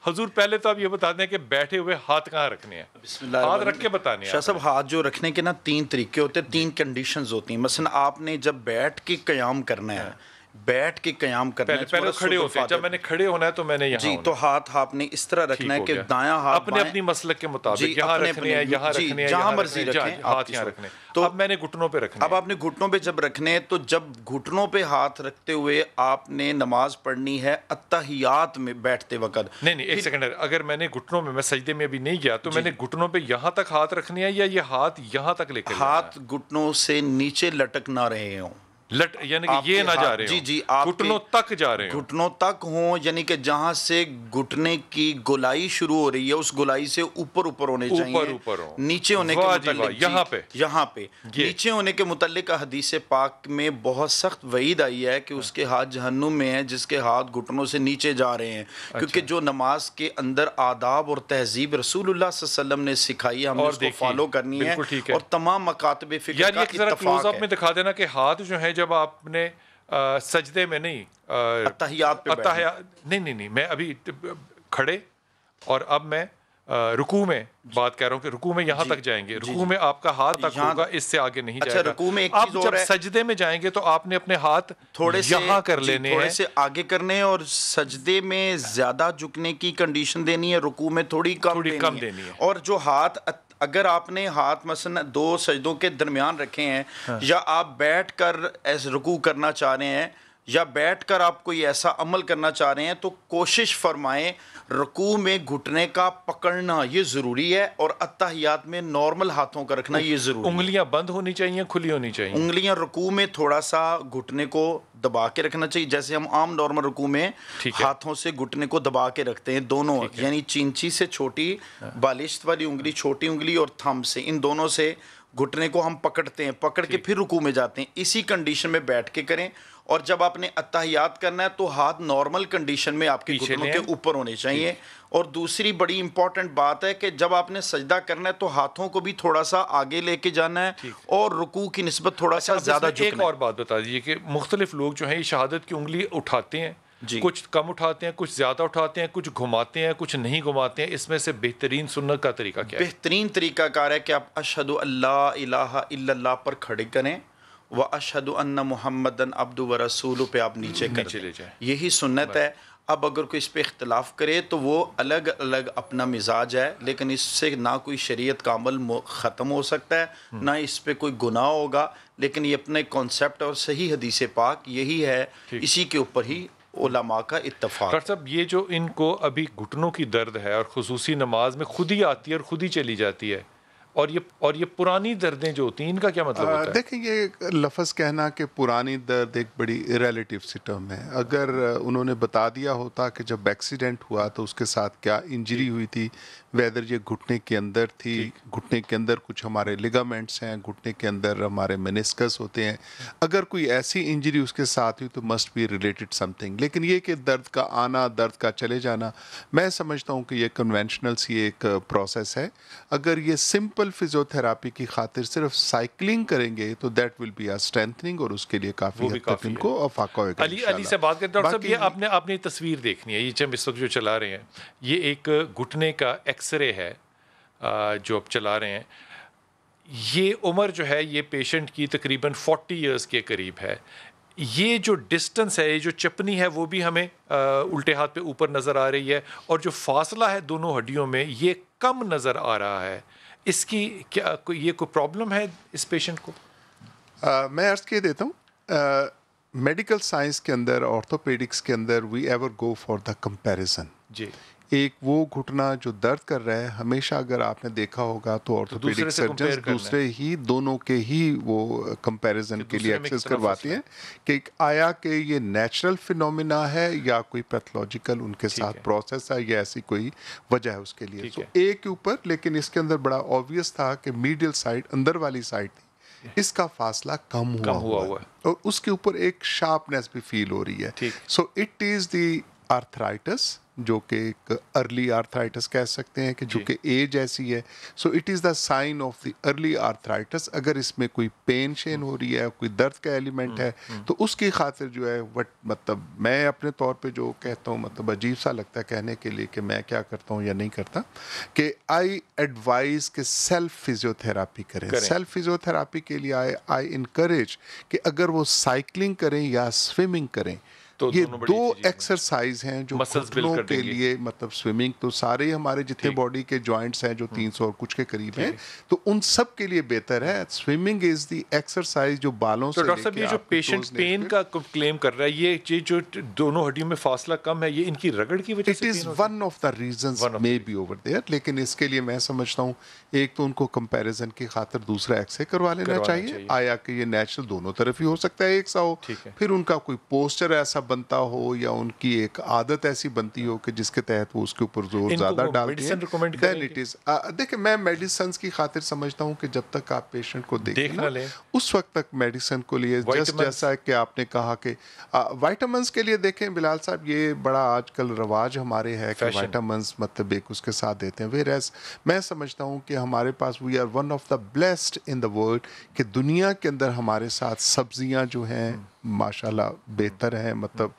हजूर पहले तो आप ये बता दें कि बैठे हुए हाथ कहाँ रखने हैं हाथ रख के बताने शाह साहब हाथ जो रखने के ना तीन तरीके होते हैं तीन कंडीशन होती हैं मसन आपने जब बैठ के क्याम करना है हाँ। बैठ के क्याम करना पहले, पहले खड़े होते हैं जब मैंने खड़े होना है तो मैंने यहां जी तो हाथ आपने इस तरह रखना है कि दाया हाथ अपने अपनी मसलक के मुताबिक यहाँ रखने हैं यहाँ रखने जहाँ मर्जी रखें हाथ यहाँ रखने तो अब मैंने घुटनों पे रखना अब आपने घुटनों पे जब रखने हैं तो जब घुटनों पे हाथ रखते हुए आपने नमाज पढ़नी है अतहियात में बैठते वक्त नहीं नहीं एक सेकंड अगर मैंने घुटनों में मैं सजदे में अभी नहीं गया तो मैंने घुटनों पे यहाँ तक हाथ रखने हैं या ये हाथ यहाँ तक लेकर हाथ घुटनों से नीचे लटक ना रहे हों लट यानी कि ये ना जा रहे जी जी आप घुटनों तक जा रहे हैं घुटनों तक हो यानी कि जहां से घुटने की गोलाई शुरू हो रही है उस गोलाई से ऊपर ऊपर होने चाहिए ऊपर ऊपर हो नीचे होने के मुतलिक यहाँ पे यहाँ पे नीचे होने के मुतलिक हदीस पाक में बहुत सख्त वईद आई है कि अच्छा। उसके हाथ जहन्नुम में है जिसके हाथ घुटनों से नीचे जा रहे हैं अच्छा। क्योंकि जो नमाज के अंदर आदाब और तहजीब रसूल वसलम ने सिखाई है हमें उसको फॉलो करनी है और तमाम मकातबे फिक्र में दिखा देना कि हाथ जो है जब आपने आ, सजदे में नहीं अतहियात अतहियात नहीं नहीं नहीं मैं अभी खड़े और अब मैं रुकू में बात कह रहा हूँ कि रुकू में यहाँ तक जाएंगे रुकू में आपका हाथ तक होगा इससे आगे नहीं अच्छा, जाएगा रुकू में एक आप जब सजदे में जाएंगे तो आपने अपने हाथ थोड़े यहाँ कर लेने थोड़े से आगे करने और सजदे में ज्यादा झुकने की कंडीशन देनी है रुकू में थोड़ी कम थोड़ी देनी कम देनी है और जो हाथ अगर आपने हाथ मसन दो सजदों के दरमियान रखे हैं हाँ। या आप बैठ कर ऐसे रुकू करना चाह रहे हैं या बैठ कर आप कोई ऐसा अमल करना चाह रहे हैं तो कोशिश फरमाएं रकू में घुटने का पकड़ना ये ज़रूरी है और अत्ताहियात में नॉर्मल हाथों का रखना ये ज़रूरी उंगलियां बंद होनी चाहिए खुली होनी चाहिए उंगलियां रकू में थोड़ा सा घुटने को दबा के रखना चाहिए जैसे हम आम नॉर्मल रुकू में हाथों से घुटने को दबा के रखते हैं दोनों यानी चिंची से छोटी हाँ। बालिश्त वाली उंगली छोटी उंगली और थम से इन दोनों से घुटने को हम पकड़ते हैं पकड़ के फिर रुकू में जाते हैं इसी कंडीशन में बैठ के करें और जब आपने अत्ताहियात करना है तो हाथ नॉर्मल कंडीशन में आपके घुटनों के ऊपर होने चाहिए और दूसरी बड़ी इंपॉर्टेंट बात है कि जब आपने सजदा करना है तो हाथों को भी थोड़ा सा आगे लेके जाना है और रुकू की नस्बत थोड़ा अच्छा, सा ज़्यादा एक और बात बता दीजिए कि मुख्तलिफ लोग जो है शहादत की उंगली उठाते हैं कुछ कम उठाते हैं कुछ ज़्यादा उठाते हैं कुछ घुमाते हैं कुछ नहीं घुमाते हैं इसमें से बेहतरीन सुनने का तरीका क्या बेहतरीन तरीका कार है कि आप अशद अल्लाह पर खड़े करें व अशद मोहम्मद अब्द व रसूल पे आप नीचे कर चले जाए यही सुनत है अब अगर कोई इस पर इख्तलाफ करे तो वो अलग अलग अपना मिजाज है लेकिन इससे ना कोई शरीय का अमल ख़त्म हो सकता है हम्म। ना इस पर कोई गुनाह होगा लेकिन ये अपने कॉन्सेप्ट और सही हदीस पाक यही है इसी के ऊपर ही ओलमा का इतफाक डॉक्टर साहब ये जो इनको अभी घुटनों की दर्द है और खसूसी नमाज में खुद ही आती है और खुद ही चली जाती है और ये और ये पुरानी दर्दें जो होती हैं इनका क्या मतलब होता है देखें ये लफज कहना कि पुरानी दर्द एक बड़ी रिलेटिव सी टर्म है अगर उन्होंने बता दिया होता कि जब एक्सीडेंट हुआ तो उसके साथ क्या इंजरी हुई थी वेदर ये घुटने के अंदर थी घुटने के अंदर कुछ हमारे लिगामेंट्स हैं घुटने के अंदर हमारे मेनिस्कस होते हैं अगर कोई ऐसी इंजरी उसके साथ हुई तो मस्ट बी रिलेटेड समथिंग लेकिन ये कि दर्द का आना दर्द का चले जाना मैं समझता हूँ कि ये कन्वेंशनल सी एक प्रोसेस है अगर ये सिंपल सिंपल फिजियोथेरापी की खातिर सिर्फ साइकिलिंग करेंगे तो that will be our strengthening और उसके लिए काफी हद तक इनको अफाका होगा अली अली से बात करते डॉक्टर ये आपने आपने तस्वीर देखनी है ये जब इस वक्त जो चला रहे हैं ये एक घुटने का एक्सरे है जो आप चला रहे हैं ये उम्र जो है ये पेशेंट की तकरीबन 40 इयर्स के करीब है ये जो डिस्टेंस है ये जो चपनी है वो भी हमें आ, उल्टे हाथ पे ऊपर नज़र आ रही है और जो फासला है दोनों हड्डियों में ये कम नज़र आ रहा है इसकी क्या को, ये कोई प्रॉब्लम है इस पेशेंट को uh, मैं अर्ज के देता हूँ मेडिकल uh, साइंस के अंदर ऑर्थोपेडिक्स के अंदर we ever go for the comparison जी एक वो घुटना जो दर्द कर रहा है हमेशा अगर आपने देखा होगा तो ऑर्थोपेडिक तो सर्जन दूसरे ही दोनों के ही वो कंपैरिजन के लिए एक्सेस करवाते हैं कि आया कि ये नेचुरल फिनोमिना है या कोई पैथोलॉजिकल उनके साथ प्रोसेस है या ऐसी कोई वजह है उसके लिए तो एक ऊपर लेकिन इसके अंदर बड़ा ऑब्वियस था कि मीडियल साइड अंदर वाली साइड थी इसका फासला कम हुआ कम हुआ, हुआ, है और उसके ऊपर एक शार्पनेस भी फील हो रही है so it is the arthritis जो कि एक अर्ली आर्थराइटिस कह सकते हैं कि जो कि एज ऐसी है so it is the sign of the early arthritis अगर इसमें कोई पेन शेन हम्म। हो रही है कोई दर्द का एलिमेंट हम्म, है हम्म। तो उसकी खातिर जो है वट मतलब मैं अपने तौर पे जो कहता हूँ मतलब अजीब सा लगता है कहने के लिए कि मैं क्या करता हूँ या नहीं करता कि आई एडवाइज के सेल्फ फिजियोथेरापी करें सेल्फ फिजियोथेरापी के लिए आई आई इनक्रेज कि अगर वो साइकिलिंग करें या स्विमिंग करें तो ये दो एक्सरसाइज हैं जो घुटनों के लिए मतलब स्विमिंग तो सारे हमारे जितने बॉडी के जॉइंट्स हैं जो 300 हम्म। और कुछ के करीब हैं तो उन सब के लिए बेहतर है स्विमिंग इज दी एक्सरसाइज जो बालों तो से डॉक्टर साहब ये जो पेशेंट पेन का क्लेम कर रहा है ये चीज जो दोनों हड्डियों में फासला कम है ये इनकी रगड़ की वजह से it is one of the reason may be over there लेकिन इसके लिए मैं समझता हूँ एक तो उनको कंपेरिजन की खातर दूसरा एक्सरे करवा लेना चाहिए आया कि ये नेचुरल दोनों तरफ ही हो सकता है एक सा हो फिर उनका कोई पोस्टर ऐसा बनता हो या उनकी एक आदत ऐसी बनती हो कि जिसके तहत वो उसके ऊपर जोर ज़्यादा डालते देखिए मैं मेडिसन की खातिर समझता हूँ कि जब तक आप पेशेंट को देख ना उस वक्त तक मेडिसन को लिए जस्ट जैसा कि आपने कहा कि वाइटामस के लिए देखें बिलाल साहब ये बड़ा आजकल रवाज हमारे है कि वाइटामस मतलब एक उसके साथ देते हैं वेर एस मैं समझता हूँ कि हमारे पास we are one of the blessed in the world कि दुनिया के अंदर हमारे साथ सब्जियाँ जो हैं हम्म। माशाल्लाह बेहतर है मतलब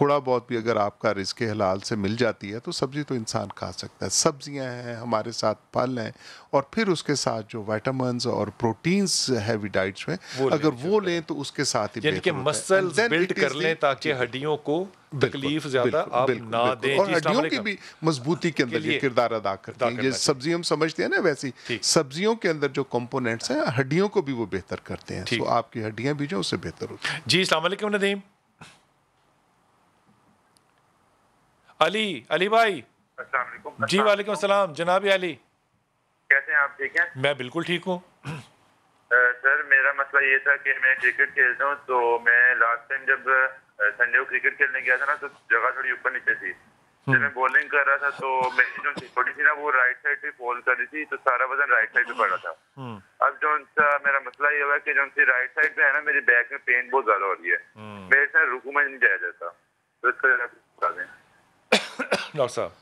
थोड़ा बहुत भी अगर आपका रिस्क हलाल से मिल जाती है तो सब्ज़ी तो इंसान खा सकता है सब्जियां हैं हमारे साथ फल हैं और फिर उसके साथ जो वाइटामस और प्रोटीन्स हैवी डाइट्स में वो अगर वो लें तो उसके साथ ही यानी कि बिल्ड कर लें ताकि हड्डियों को तकलीफ ज्यादा आप ना दें और हड्डियों की भी मजबूती के अंदर ये किरदार अदा करते हैं ये सब्जी हम समझते हैं ना वैसी सब्जियों के अंदर जो कंपोनेंट्स हैं हड्डियों को भी वो बेहतर करते हैं तो आपकी हड्डियां भी जो उससे बेहतर होती जी अलैक्म नदीम अली अली भाई जी वाले सलाम जनाब अली कैसे हैं आप ठीक हैं मैं बिल्कुल ठीक हूँ सर मेरा मसला ये था कि मैं क्रिकेट खेलता हूँ तो मैं लास्ट टाइम जब संडे को क्रिकेट खेलने गया था ना तो जगह थोड़ी ऊपर नीचे थी जब मैं बॉलिंग हम्म। कर रहा था तो मेरी जो थोड़ी सी ना वो राइट साइड पे बॉल कर रही थी तो सारा वजन राइट साइड पे पड़ा था हम्म। अब जो सा मेरा मसला ये हुआ कि जो राइट साइड पे है ना मेरे बैक में पेन बहुत ज्यादा हो रही है हम्म। मेरे साथ रुकू में नहीं जाया जाता तो इसका डॉक्टर साहब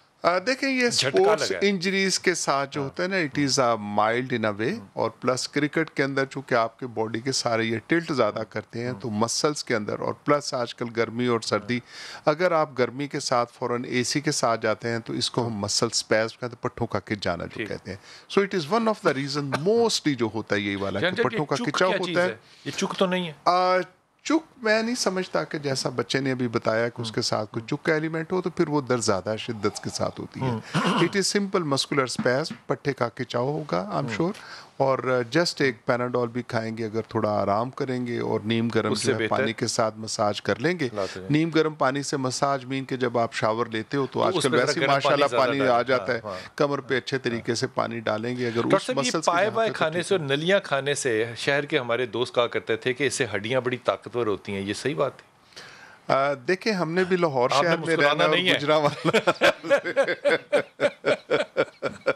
देखें ये स्पोर्ट्स इंजरीज के साथ जो हाँ। होता है ना it is a mild in a way और प्लस क्रिकेट के अंदर चूंकि आपके बॉडी के सारे ये टिल्ट ज़्यादा करते हैं हाँ। तो मसल्स के अंदर और प्लस आजकल गर्मी और सर्दी हाँ। अगर आप गर्मी के साथ फ़ौरन एसी के साथ जाते हैं तो इसको हम मसल स्पैस कहते हैं पट्ठों का किच जाना जो कहते हैं so it is one of the reason mostly जो होता है यही वाला पट्ठों का खिंचाव होता है ये चुक तो नहीं है चुक मैं नहीं समझता कि जैसा बच्चे ने अभी बताया कि उसके साथ कोई चुक का एलिमेंट हो तो फिर वो दर्द ज़्यादा शिद्दत के साथ होती है it is simple muscular spasm पट्टे का खिंचाव होगा आई एम श्योर और जस्ट uh, एक पैनाडोल भी खाएंगे अगर थोड़ा आराम करेंगे और नीम गर्म पानी के साथ मसाज कर लेंगे तो नीम गर्म पानी से मसाज मीन के जब आप शावर लेते हो तो, तो आजकल वैसे माशाल्लाह पानी, पानी आ जाता हाँ, है हाँ। कमर पे अच्छे हाँ। तरीके से पानी डालेंगे अगर पाए तो खाने से और नलियाँ खाने से शहर के हमारे दोस्त कहा करते थे कि इससे हड्डियाँ बड़ी ताकतवर होती हैं ये सही बात है देखिए हमने भी लाहौर शहर में रहना नहीं है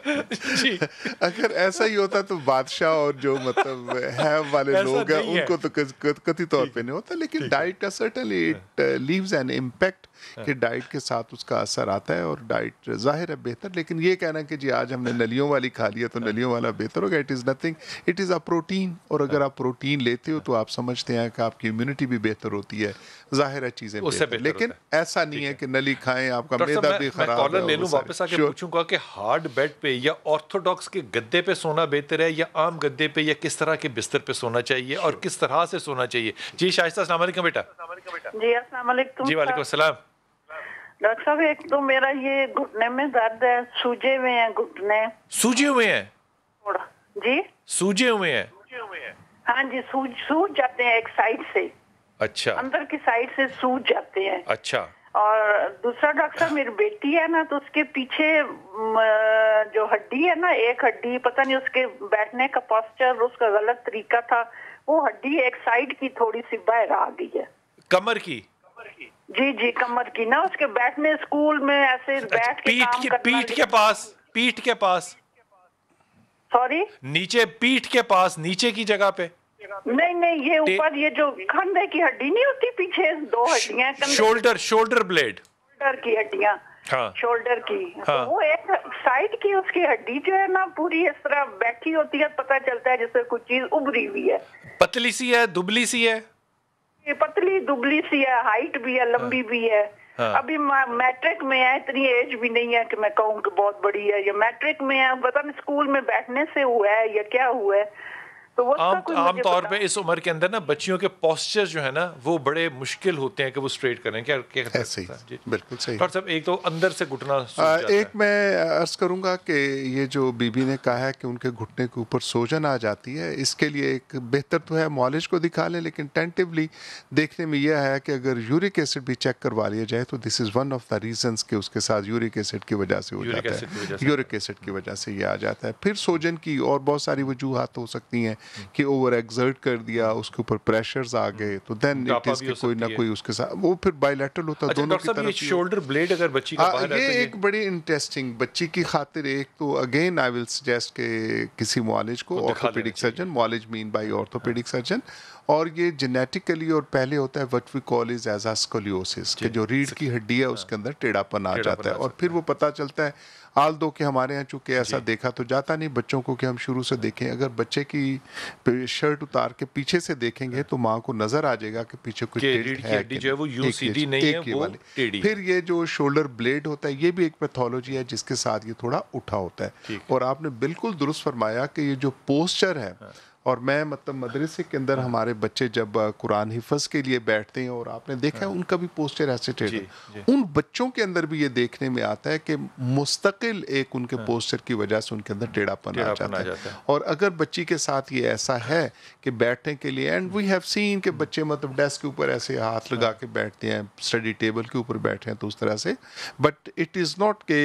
अगर ऐसा ही होता तो बादशाह और जो मतलब है वाले लोग हैं उनको तो कथित तौर पे नहीं होता लेकिन डाइट का certainly it leaves an impact कि डाइट के साथ उसका असर आता है और डाइट जाहिर है बेहतर लेकिन ये कहना कि जी आज हमने नलियों वाली खा लिया तो हाँ। नलियों वाला बेहतर होगा it is nothing it is a protein और अगर हाँ। आप प्रोटीन लेते हो हाँ। तो आप समझते हैं कि आपकी इम्यूनिटी भी बेहतर होती है जाहिर है चीज़ें लेकिन ऐसा नहीं है कि नली खाएं आपका मैदा भी खराब ले लूँ वापस आके पूछूंगा कि हार्ड बेड पे या क्या ऑर्थोडॉक्स के गद्दे पे सोना बेहतर है या आम गद्दे पे या किस तरह के बिस्तर पे सोना चाहिए और किस तरह से सोना चाहिए जी शाइस्ता बेटा जी असलम जी वालेकुम असलम डॉक्टर साहब एक तो मेरा ये घुटने में दर्द है सूजे हुए हैं घुटने सूजे हुए हैं जी सूजे हुए हैं हाँ जी सूज सूज जाते हैं एक साइड से अच्छा अंदर की साइड से सूज जाते हैं अच्छा और दूसरा डॉक्टर साहब मेरी बेटी है ना तो उसके पीछे जो हड्डी है ना एक हड्डी पता नहीं उसके बैठने का पॉस्चर उसका गलत तरीका था वो हड्डी एक साइड की थोड़ी सी बाहर आ गई है कमर की जी जी कमर की ना उसके बैठने स्कूल में ऐसे अच्छा, बैठ के पीठ के पीठ के पास पीठ के पास सॉरी नीचे पीठ के पास नीचे की जगह पे नहीं नहीं ये ऊपर ये जो कंधे की हड्डी नहीं होती पीछे दो हड्डियां शोल्डर शोल्डर ब्लेड शोल्डर की हड्डियाँ हाँ, शोल्डर की हाँ, तो वो एक साइड की उसकी हड्डी जो है ना पूरी इस तरह बैठी होती है पता चलता है जैसे कुछ चीज उभरी हुई है पतली सी है दुबली सी है पतली दुबली सी है हाइट भी है लंबी हाँ, भी है हाँ, अभी मैट्रिक में है इतनी एज भी नहीं है कि मैं कहूँ कि बहुत बड़ी है या मैट्रिक में है पता नहीं स्कूल में बैठने से हुआ है या क्या हुआ है तो आमतौर पे इस उम्र के अंदर ना बच्चियों के पॉस्चर जो है ना वो बड़े मुश्किल होते हैं कि वो स्ट्रेट करें क्या क्या ऐसे ही बिल्कुल सही डॉक्टर साहब एक तो अंदर से घुटना एक मैं अर्ज करूंगा कि ये जो बीबी ने कहा है कि उनके घुटने के ऊपर सोजन आ जाती है इसके लिए एक बेहतर तो है मॉलेज को दिखा लें लेकिन टेंटिवली देखने में यह है कि अगर यूरिक एसिड भी चेक करवा लिया जाए तो this is one of the reason के उसके साथ यूरिक एसिड की वजह से हो जाता है यूरिक एसिड की वजह से ये आ जाता है फिर सोजन की और बहुत सारी वजूहत हो सकती हैं कि ओवर एग्जर्ट कर दिया उसके ऊपर प्रेशर्स आ गए तो देन इट इज कोई ना कोई उसके साथ वो फिर बायलैटरल होता अच्छा, दोनों की तरफ शोल्डर ब्लेड अगर बच्ची का हाँ, बाहर ये एक बड़ी इंटरेस्टिंग बच्ची की खातिर एक तो अगेन आई विल सजेस्ट के किसी मॉलेज को ऑर्थोपेडिक सर्जन मॉलेज मीन बाय ऑर्थोपेडिक सर्जन और ये जेनेटिकली और पहले होता है what we call is as scoliosis कि जो रीढ़ की हड्डी है उसके हाँ। अंदर टेढ़ापन आ जाता है और फिर वो पता चलता है आल दो के हमारे यहाँ चूंकि ऐसा देखा तो जाता नहीं बच्चों को कि हम शुरू से देखें अगर बच्चे की शर्ट उतार के पीछे से देखेंगे तो माँ को नजर आ जाएगा कि पीछे कुछ जो वो यू नहीं है वो फिर ये जो शोल्डर ब्लेड होता है ये भी एक पैथोलॉजी है जिसके साथ ये थोड़ा उठा होता है और आपने बिल्कुल दुरुस्त फरमाया कि ये जो पोस्चर है हाँ। और मैं मतलब मदरसे के अंदर हाँ। हमारे बच्चे जब कुरान हिफज के लिए बैठते हैं और आपने देखा है हाँ। उनका भी पोस्टर एसिटेट उन बच्चों के अंदर भी ये देखने में आता है कि मुस्तकिल एक उनके पोस्टर हाँ। की वजह से उनके अंदर टेढ़ापन आ जाता है और अगर बच्ची के साथ ये ऐसा है कि बैठने के लिए एंड वी हैव सीन के बच्चे मतलब डेस्क के ऊपर ऐसे हाथ लगा के बैठते हैं स्टडी टेबल के ऊपर बैठे हैं तो उस तरह से बट इट इज़ नॉट के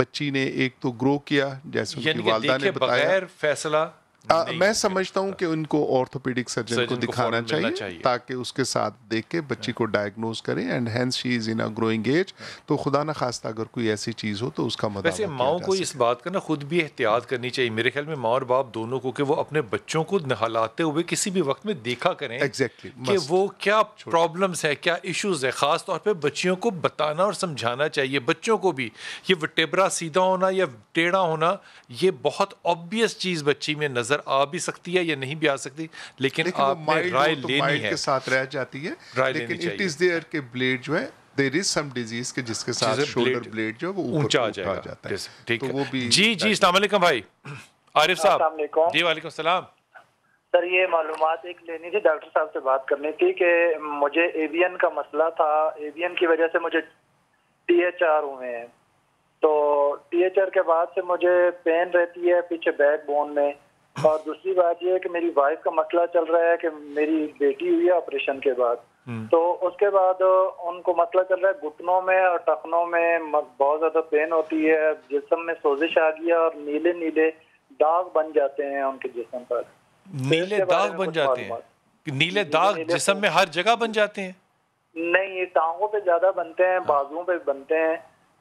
बच्ची ने एक तो ग्रो किया जैसे उसकी वालदा ने बताया फैसला आ, मैं समझता हूँ कि उनको ऑर्थोपेडिक सर्जन को दिखाना चाहिए, चाहिए ताकि उसके साथ देख के बच्ची हाँ। को डायग्नोज करें and hence she is in a growing age तो खुदा ना खास्ता अगर कोई ऐसी चीज़ हो तो उसका मतलब वैसे माओ को इस बात का ना खुद भी एहतियात करनी चाहिए मेरे ख्याल में माँ और बाप दोनों को कि वो अपने बच्चों को नहलाते हुए किसी भी वक्त में देखा करें एग्जैक्टली exactly, कि वो क्या प्रॉब्लम्स है क्या इशूज है खासतौर पर बच्चियों को बताना और समझाना चाहिए बच्चों को भी ये वटेबरा सीधा होना या टेढ़ा होना ये बहुत ऑब्वियस चीज़ बच्ची में नजर नजर आ भी सकती है या नहीं भी आ सकती लेकिन, लेकिन आपने राय तो लेनी है के साथ रह जाती है राय लेकिन इट इज देयर के ब्लेड जो है देर इज सम डिजीज के जिसके साथ शोल्डर ब्लेड जो वो ऊंचा आ जाता है ठीक तो है वो भी जी जी अस्सलाम भाई आरिफ साहब जी वालेकुम सलाम सर ये मालूम एक लेनी थी डॉक्टर साहब से बात करनी थी कि मुझे एवियन का मसला था एवियन की वजह से मुझे टी एच आर हुए हैं तो टी एच आर के बाद से मुझे पेन रहती है पीछे बैक बोन में और दूसरी बात यह है कि मेरी वाइफ का मसला चल रहा है कि मेरी बेटी हुई है ऑपरेशन के बाद हम्म। तो उसके बाद उनको मसला चल रहा है घुटनों में और टखनों में बहुत ज़्यादा पेन होती है जिसम में सोजिश आ गई है और नीले नीले दाग बन जाते हैं उनके जिसम पर तो नीले दाग बन जाते हैं नीले दाग जिसम में हर जगह बन जाते हैं नहीं ये टांगों पे ज़्यादा बनते हैं बाजुओं पे बनते हैं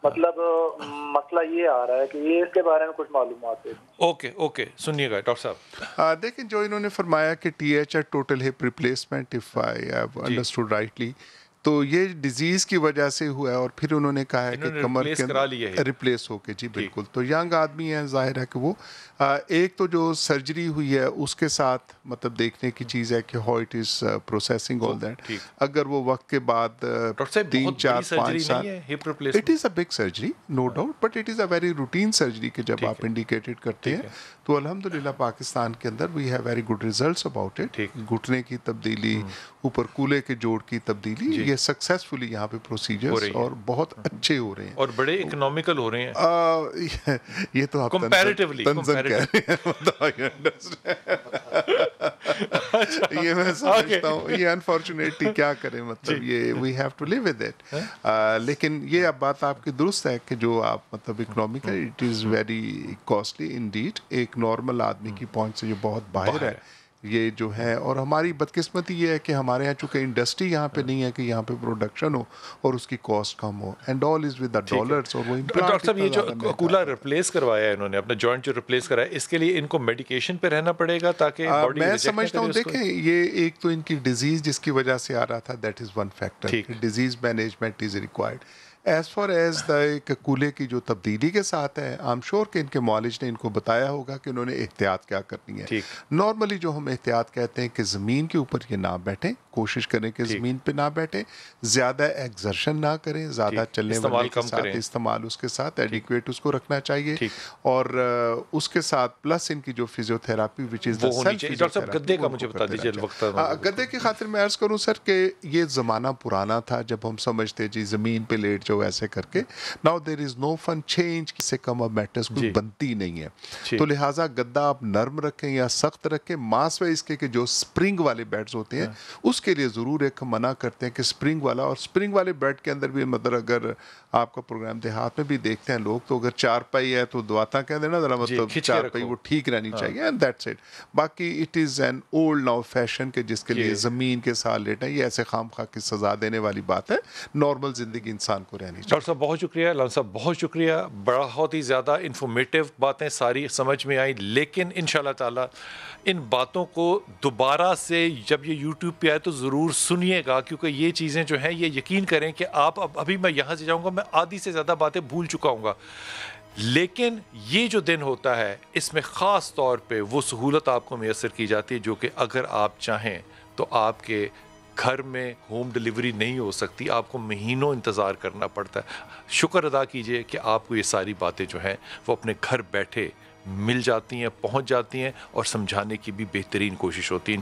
मतलब मसला ये आ रहा है कि ये इसके बारे में कुछ मालूम है ओके ओके सुनिएगा डॉक्टर साहब देखिए जो इन्होंने फरमाया कि T H R total hip replacement if I understood rightly तो ये डिजीज की वजह से हुआ है और फिर उन्होंने कहा है कि कमर के रिप्लेस होके जी बिल्कुल तो यंग आदमी है जाहिर है कि वो आ, एक तो जो सर्जरी हुई है उसके साथ मतलब देखने की चीज़ है कि how it is processing all that अगर वो वक्त के बाद तीन चार पाँच साल it is a big surgery no doubt but it is a very routine surgery के जब आप इंडिकेटेड करते हैं तो अलहमदिल्ला पाकिस्तान के अंदर we have very good result about it घुटने की तब्दीली हम्म। ऊपर कूले के जोड़ की तब्दीली ये सक्सेसफुली यहाँ पे प्रोसीजर्स और बहुत अच्छे हो रहे हैं और बड़े इकोनॉमिकल हो रहे हैं आ, ये, तो आप मतलब अच्छा। ये मैं ये अनफॉर्चुनेटली क्या करें मतलब ये we have to live with it लेकिन ये अब बात आपकी दुरुस्त है कि जो आप मतलब economical it is very costly in एक नॉर्मल आदमी की पॉइंट हाँ। से जो बहुत बाहर है ये जो है और हमारी बदकिस्मती ये है कि हमारे यहाँ चूँकि इंडस्ट्री यहाँ पे हाँ। नहीं है कि यहाँ पे प्रोडक्शन हो और उसकी कॉस्ट कम हो and all is with the dollars और वो डॉक्टर साहब ये जो कूलर रिप्लेस करवाया है इन्होंने अपना जॉइंट जो रिप्लेस कराया इसके लिए इनको मेडिकेशन पे रहना पड़ेगा ताकि मैं समझता हूँ देखें ये एक तो इनकी डिजीज़ जिसकी वजह से आ रहा था that is one factor disease management is required as far as the कूल्हे की जो तब्दीली के साथ है आम शोर के कि इनके मॉलिज ने इनको बताया होगा कि उन्होंने एहतियात क्या करनी है नॉर्मली जो हम एहतियात कहते हैं कि ज़मीन के ऊपर ये ना बैठें कोशिश करें कि ज़मीन पर ना बैठें ज़्यादा एग्जर्शन ना करें ज़्यादा चलने वाले के साथ इस्तेमाल उसके साथ एडिक्वेट उसको रखना चाहिए और उसके साथ प्लस इनकी जो फिजियोथेरापी विच इज़ डॉक्टर हाँ, गद्दे की खातिर मैं अर्ज़ करूँ सर कि ये ज़माना पुराना था जब हम समझते जी ज़मीन पर लेट जाओ हो ऐसे करके now there is no fun change से कम अब मैटर्स कोई बनती नहीं है तो लिहाजा गद्दा आप नर्म रखें या सख्त रखें मास वे इसके के जो स्प्रिंग वाले बेड्स होते हैं हाँ। उसके लिए ज़रूर एक मना करते हैं कि स्प्रिंग वाला और स्प्रिंग वाले बेड के अंदर भी मतलब अगर आपका प्रोग्राम देहात में भी देखते हैं लोग तो अगर चार पाई है तो दुआता कह देना ज़रा मतलब चार पाई वो ठीक रहनी हाँ। चाहिए एंड दैट्स इट बाकी it is an old now fashion के जिसके लिए ज़मीन के साथ लेटें ये ऐसे खाम खा की सज़ा देने वाली बात है नॉर्मल ज़िंदगी इंसान को रहनी चाहिए डॉक्टर साहब बहुत शुक्रिया लाल साहब बहुत शुक्रिया बहुत ही ज़्यादा इन्फॉर्मेटिव बातें सारी समझ में आई लेकिन इन ताला इन बातों को दोबारा से जब ये यूट्यूब पे आए तो ज़रूर सुनिएगा क्योंकि ये चीज़ें जो हैं ये यकीन करें कि आप अब अभी मैं यहाँ से जाऊँगा मैं आधी से ज़्यादा बातें भूल चुका हूँ लेकिन ये जो दिन होता है इसमें ख़ास तौर पे वो सहूलत आपको मैसर की जाती है जो कि अगर आप चाहें तो आपके घर में होम डिलीवरी नहीं हो सकती आपको महीनों इंतज़ार करना पड़ता है शुक्र अदा कीजिए कि आपको ये सारी बातें जो हैं वो अपने घर बैठे मिल जाती हैं पहुंच जाती हैं और समझाने की भी बेहतरीन कोशिश होती है